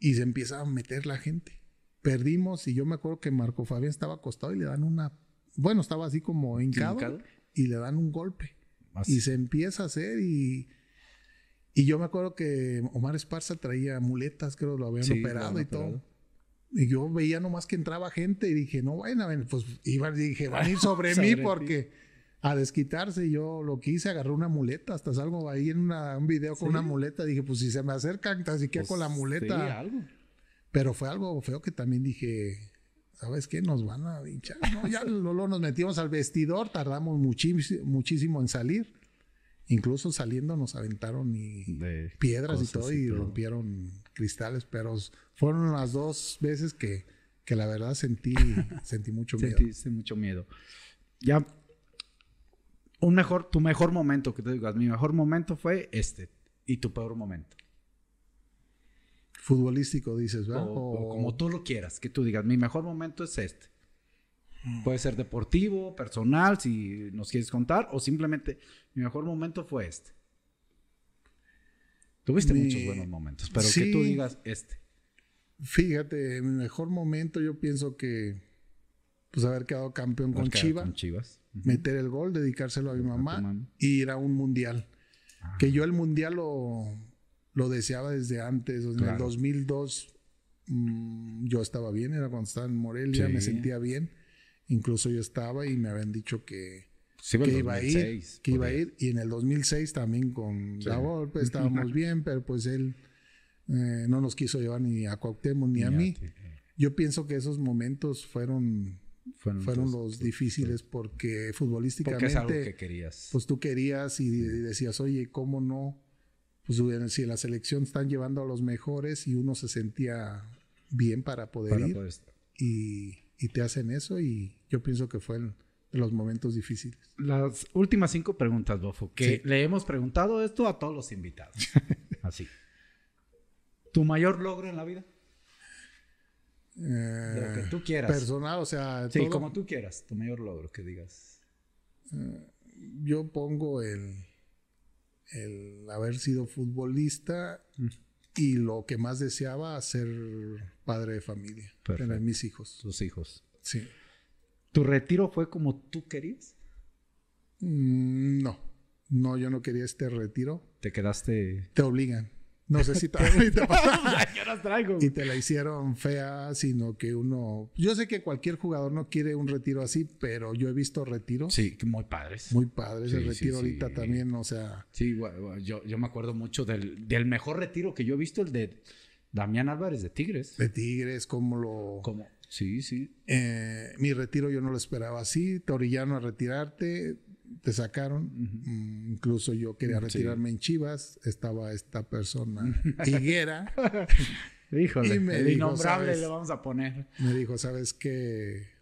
[SPEAKER 1] y se empieza a meter la gente. Perdimos y yo me acuerdo que Marco Fabián estaba acostado y le dan una... Bueno, estaba así como hincado, y le dan un golpe. Ah, y se empieza a hacer y... Y yo me acuerdo que Omar Esparza traía muletas, creo, lo habían operado y todo. Y yo veía nomás que entraba gente y dije, no bueno, pues iban, dije, van a ir sobre, mí porque a desquitarse. Yo lo quise, agarré una muleta, hasta salgo ahí en un video con una muleta. Dije, pues si se me acercan, así que con la pues, muleta. Pero fue algo feo que también dije, ¿sabes qué? Nos van a hinchar. ¿no? Ya luego nos metimos al vestidor, tardamos muchísimo, muchísimo en salir. Incluso saliendo nos aventaron piedras y todo y, rompieron cristales, pero fueron las dos veces que, que la verdad sentí, sentí mucho miedo. mucho miedo. Ya un mejor, tu mejor momento,
[SPEAKER 2] que te digas, mi mejor momento fue este y tu peor momento.
[SPEAKER 1] Futbolístico, dices, ¿verdad? O, como
[SPEAKER 2] tú lo quieras, que tú digas, mi mejor momento es este. Mm. Puede ser deportivo, personal, si nos quieres contar, o simplemente mi mejor momento fue este.
[SPEAKER 1] Tuviste muchos buenos momentos, pero que tú digas este. Fíjate, mi mejor momento yo pienso que pues haber quedado campeón con, Chivas, meter el gol, dedicárselo a mi mamá y ir a un mundial. Ah. Que yo el mundial lo, deseaba desde antes, en el 2002 mm, yo estaba bien, era cuando estaba en Morelia, me sentía bien, incluso yo estaba y me habían dicho que, que iba a ir, que iba a ir, y en el 2006 también con Gabor. la pues, golpe estábamos bien, pero pues él eh, no nos quiso llevar ni a Cuauhtémoc ni, a mí. yo pienso que esos momentos fueron fueron, los, difíciles porque futbolísticamente... Porque es algo que querías. Pues tú querías y, decías, oye, ¿cómo no? Pues si la selección están llevando a los mejores y uno se sentía bien para poder para ir. y, y, te hacen eso y yo pienso que fue de los momentos difíciles.
[SPEAKER 2] Las últimas cinco preguntas, Bofo, que le hemos preguntado esto a todos los invitados. Así. ¿Tu mayor logro en la vida?
[SPEAKER 1] lo que eh, tú quieras. Personal, o sea. Sí, como
[SPEAKER 2] tú quieras, tu mayor logro que digas.
[SPEAKER 1] Eh, yo pongo el, el haber sido futbolista mm. y lo que más deseaba, ser padre de familia, tener mis hijos. sus hijos. Sí. ¿Tu retiro fue como tú querías? Mm, no. No, yo no quería este retiro. ¿Te quedaste? Te obligan. No sé si te, obligan Y te la hicieron fea, sino que uno. Yo sé que cualquier jugador no quiere un retiro así, pero yo he visto retiros. Sí, muy padres. Muy padres. el retiro ahorita también, o sea.
[SPEAKER 2] Sí, yo, me acuerdo mucho del, mejor retiro que yo he visto, el de
[SPEAKER 1] Damián Álvarez de Tigres. De Tigres, cómo lo. Sí, sí. Eh, mi retiro yo no lo esperaba así. Te orillaron a retirarte te sacaron. Mm, incluso yo quería retirarme en Chivas. Estaba esta persona, Higuera. y me el dijo, innombrable le vamos a poner. Me dijo, ¿sabes qué?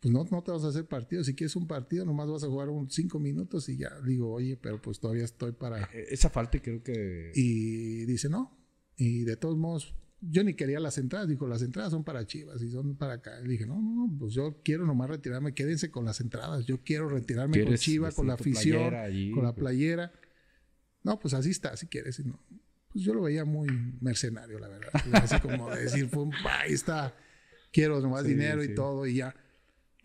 [SPEAKER 1] Pues no, te vas a hacer partido. Si quieres un partido, nomás vas a jugar un cinco minutos y ya. Digo, oye, pero pues todavía estoy para... E-, esa falta creo que... Y dice, no. Y de todos modos, yo ni quería las entradas, dijo, las entradas son para Chivas y son para acá. Le dije, no, no, no, pues yo quiero nomás retirarme, quédense con las entradas, yo quiero retirarme con Chivas, con la afición, con la pues. playera. No, pues así está, si quieres. no, pues yo lo veía muy mercenario, la verdad. Así como decir, pum, ahí está, quiero nomás dinero y todo y ya.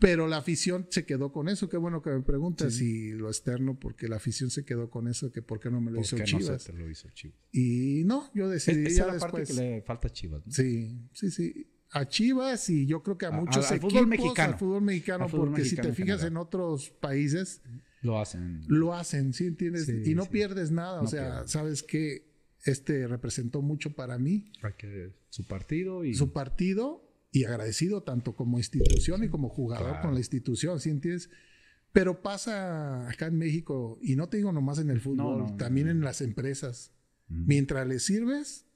[SPEAKER 1] Pero la afición se quedó con eso. Qué bueno que me preguntas y lo externo, porque la afición se quedó con eso, que por qué no me lo hizo Chivas.
[SPEAKER 2] No lo hizo Chivas.
[SPEAKER 1] Y no, yo decidí. esa después. que le falta a Chivas. Sí, sí, sí. A Chivas y yo creo que a, muchos fútbol mexicano. Al fútbol mexicano, porque si te fijas en otros países. Lo hacen. Lo hacen, sí, entiendes. y no pierdes nada. o sea, sabes que este representó mucho para mí. Para que su partido y. Su partido y agradecido tanto como institución y como jugador con la institución, ¿sí entiendes? Pero pasa acá en México, y no te digo nomás en el fútbol, también en las empresas. Mientras le sirves,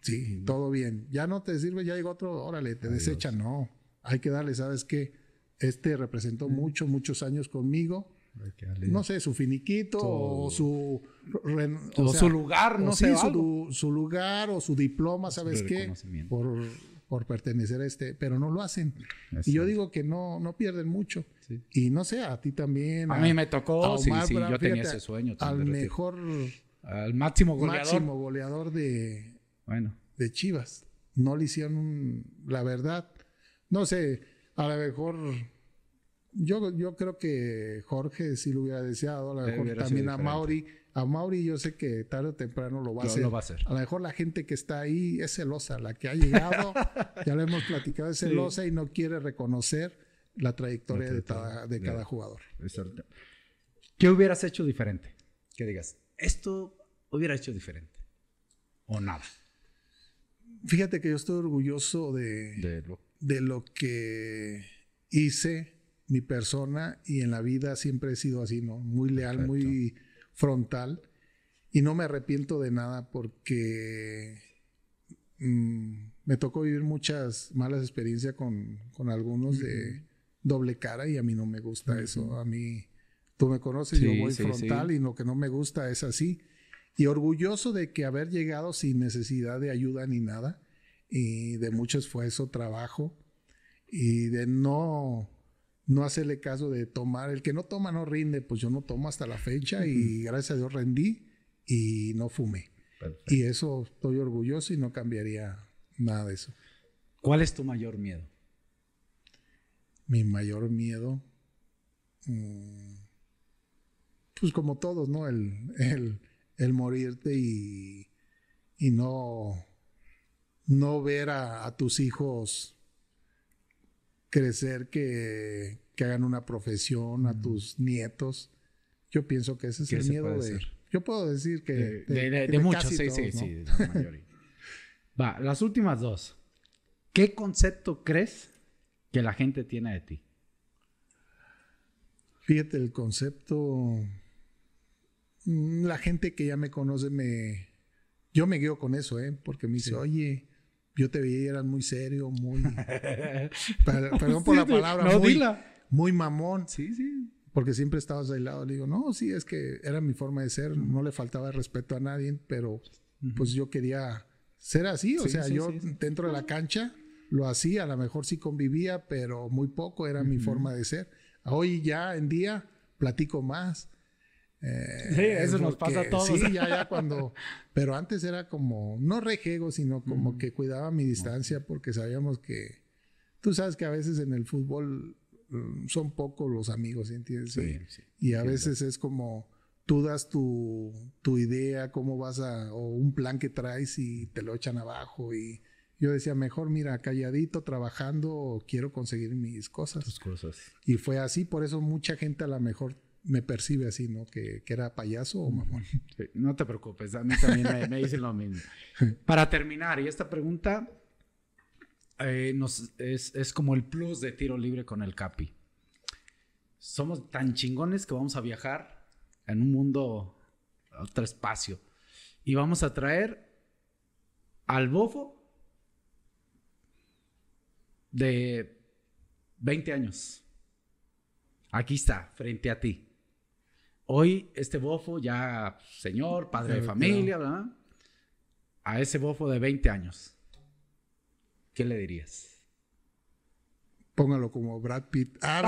[SPEAKER 1] sí, todo bien. Ya no te sirve, ya llega otro, órale, te desecha. No, hay que darle, ¿sabes qué? Este representó mucho, muchos, muchos años conmigo no sé, su finiquito o su... o, su lugar, no sé. Su, su, lugar o su diploma, ¿sabes qué? Por por pertenecer a este, pero no lo hacen. Y yo digo que no, no pierden mucho. Y no sé, a ti también. A, mí me tocó, yo tenía ese sueño. al mejor... Al máximo goleador. Máximo goleador de, bueno. de Chivas. No le hicieron, un, la verdad, no sé, a lo mejor yo, creo que Jorge sí lo hubiera deseado, a lo eh, mejor también a Mauri. A Mauri yo sé que tarde o temprano lo va, a hacer. A lo mejor la gente que está ahí es celosa, la que ha llegado, ya lo hemos platicado, es celosa y no quiere reconocer la trayectoria, de, cada jugador. Exacto. ¿Qué hubieras hecho diferente?
[SPEAKER 2] Que digas, esto hubiera hecho diferente o nada.
[SPEAKER 1] Fíjate que yo estoy orgulloso de, lo que hice mi persona y en la vida siempre he sido así, ¿no? Muy leal, muy frontal y no me arrepiento de nada porque mm, me tocó vivir muchas malas experiencias con, algunos de doble cara y a mí no me gusta eso. A mí, tú me conoces, yo voy frontal y lo que no me gusta es así. Y orgulloso de que haber llegado sin necesidad de ayuda ni nada y de mucho esfuerzo, trabajo y de no no hacerle caso de tomar. El que no toma no rinde, pues yo no tomo hasta la fecha y gracias a Dios rendí y no fumé. Y eso estoy orgulloso y no cambiaría nada de eso. ¿Cuál es tu mayor miedo? Mi mayor miedo, mm, pues como todos, ¿no? El, el, morirte y, no, no ver a tus hijos crecer, que, hagan una profesión a tus nietos. Yo pienso que ese es el miedo de... Yo puedo decir que... De, de, muchos, sí, sí, sí, Va,
[SPEAKER 2] las últimas dos. ¿Qué concepto crees que la gente tiene de ti?
[SPEAKER 1] Fíjate, el concepto... Mm, la gente que ya me conoce me... Yo me guío con eso, ¿eh? Porque me dice, oye, yo te veía y eras muy serio, muy. perdón por la palabra. muy, mamón. Sí, sí. Porque siempre estabas lado, Le digo, no, sí, es que era mi forma de ser. No le faltaba respeto a nadie, pero pues yo quería ser así. O sea, yo dentro de la ah. cancha lo hacía. A lo mejor sí convivía, pero muy poco era mi forma de ser. Hoy ya en día platico más. Eh, eso nos pasa a todos. Sí, ya, ya cuando. pero antes era como, no rejego, sino como que cuidaba mi distancia porque sabíamos que. Tú sabes que a veces en el fútbol mm, son pocos los amigos, ¿entiendes? Sí, y a veces es como tú das tu, tu, idea, cómo vas a, o un plan que traes y te lo echan abajo. Y yo decía, mejor mira, calladito, trabajando, quiero conseguir mis cosas. Tus cosas. Y fue así, por eso mucha gente a lo mejor me percibe así, ¿no? Que, era payaso o mamón. no te preocupes, a mí también me, dicen lo mismo.
[SPEAKER 2] Para terminar, y esta pregunta eh, nos, es, como el plus de tiro libre con el Capi. Somos tan chingones que vamos a viajar en un mundo, otro espacio, y vamos a traer al bofo de 20 años. Aquí está, frente a ti. Hoy este bofo ya señor, padre de familia, ¿verdad? A ese bofo de 20 años,
[SPEAKER 1] ¿qué le dirías? Póngalo como Brad Pitt. no.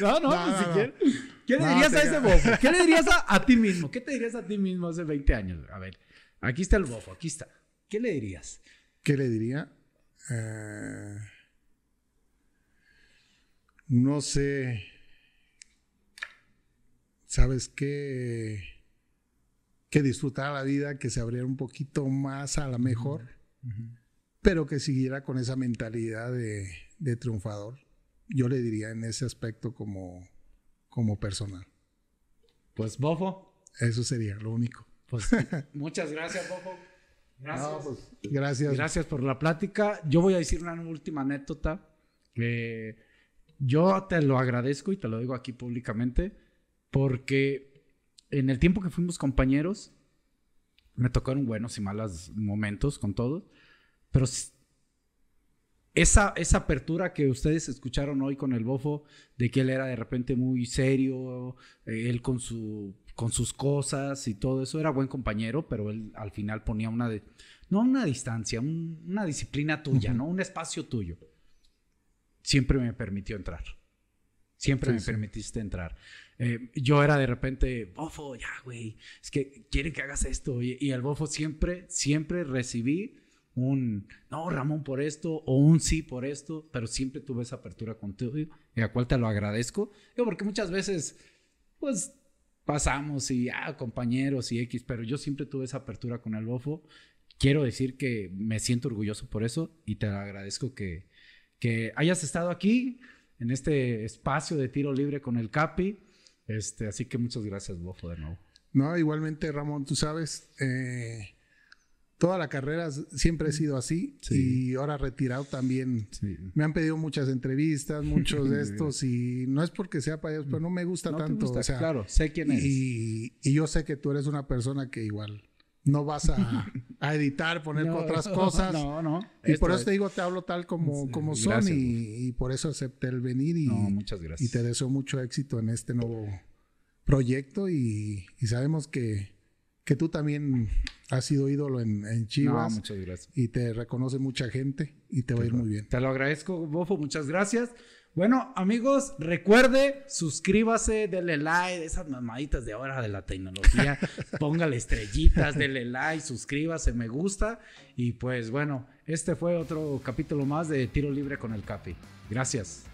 [SPEAKER 1] no, no, no, ¿Qué le dirías a ese bofo? ¿Qué le dirías
[SPEAKER 2] a, ti mismo? ¿Qué te dirías a ti mismo hace 20 años? A ver, aquí está el bofo, aquí está.
[SPEAKER 1] ¿Qué le dirías? ¿Qué le diría? Eh, no sé sabes que, que disfrutara la vida, que se abriera un poquito más a la mejor, pero que siguiera con esa mentalidad de, triunfador. Yo le diría en ese aspecto como, personal. Pues Bofo. Eso sería lo único. Pues,
[SPEAKER 2] muchas gracias, Bofo. Pues, gracias. gracias. por la plática. Yo voy a decir una última anécdota. Eh, yo te lo agradezco y te lo digo aquí públicamente porque en el tiempo que fuimos compañeros, me tocaron buenos y malos momentos con todos, pero esa, esa apertura que ustedes escucharon hoy con el bofo, de que él era de repente muy serio, eh, él con, su, con sus cosas y todo eso, era buen compañero, pero él al final ponía una, no una distancia, una disciplina tuya, ¿no? Un espacio tuyo. Siempre me permitió entrar. Siempre me permitiste entrar. Eh, yo era de repente, bofo, ya, güey, es que quieren que hagas esto. Y, el bofo siempre, siempre recibí un no, Ramón, por esto, o un sí por esto, pero siempre tuve esa apertura contigo, y a cual te lo agradezco. Yo, porque muchas veces, pues pasamos y ah, compañeros y X, pero yo siempre tuve esa apertura con el bofo. Quiero decir que me siento orgulloso por eso y te agradezco que, que hayas estado aquí en este espacio de tiro libre con el Capi. Este, así que muchas gracias, Bofo, de nuevo.
[SPEAKER 1] No, igualmente, Ramón, tú sabes, eh, toda la carrera siempre he sido así y ahora retirado también. Me han pedido muchas entrevistas, muchos de estos y no es porque sea para ellos, pero no me gusta tanto. claro, sé quién es. y, yo sé que tú eres una persona que igual no vas a, editar, poner otras cosas. No, no. Y por eso te digo, te hablo tal como, como son y, por eso acepté el venir y, muchas gracias. y te deseo mucho éxito en este nuevo proyecto y, sabemos que, que, tú también has sido ídolo en, en Chivas. muchas Y te reconoce mucha gente y te va a ir muy bien.
[SPEAKER 2] Te lo agradezco, Bofo, muchas gracias. Bueno, amigos, recuerde, suscríbase, denle like, esas mamaditas de ahora de la tecnología, póngale estrellitas, denle like, suscríbase, me gusta. Y pues bueno, este fue otro capítulo más de Tiro Libre con el Capi. Gracias.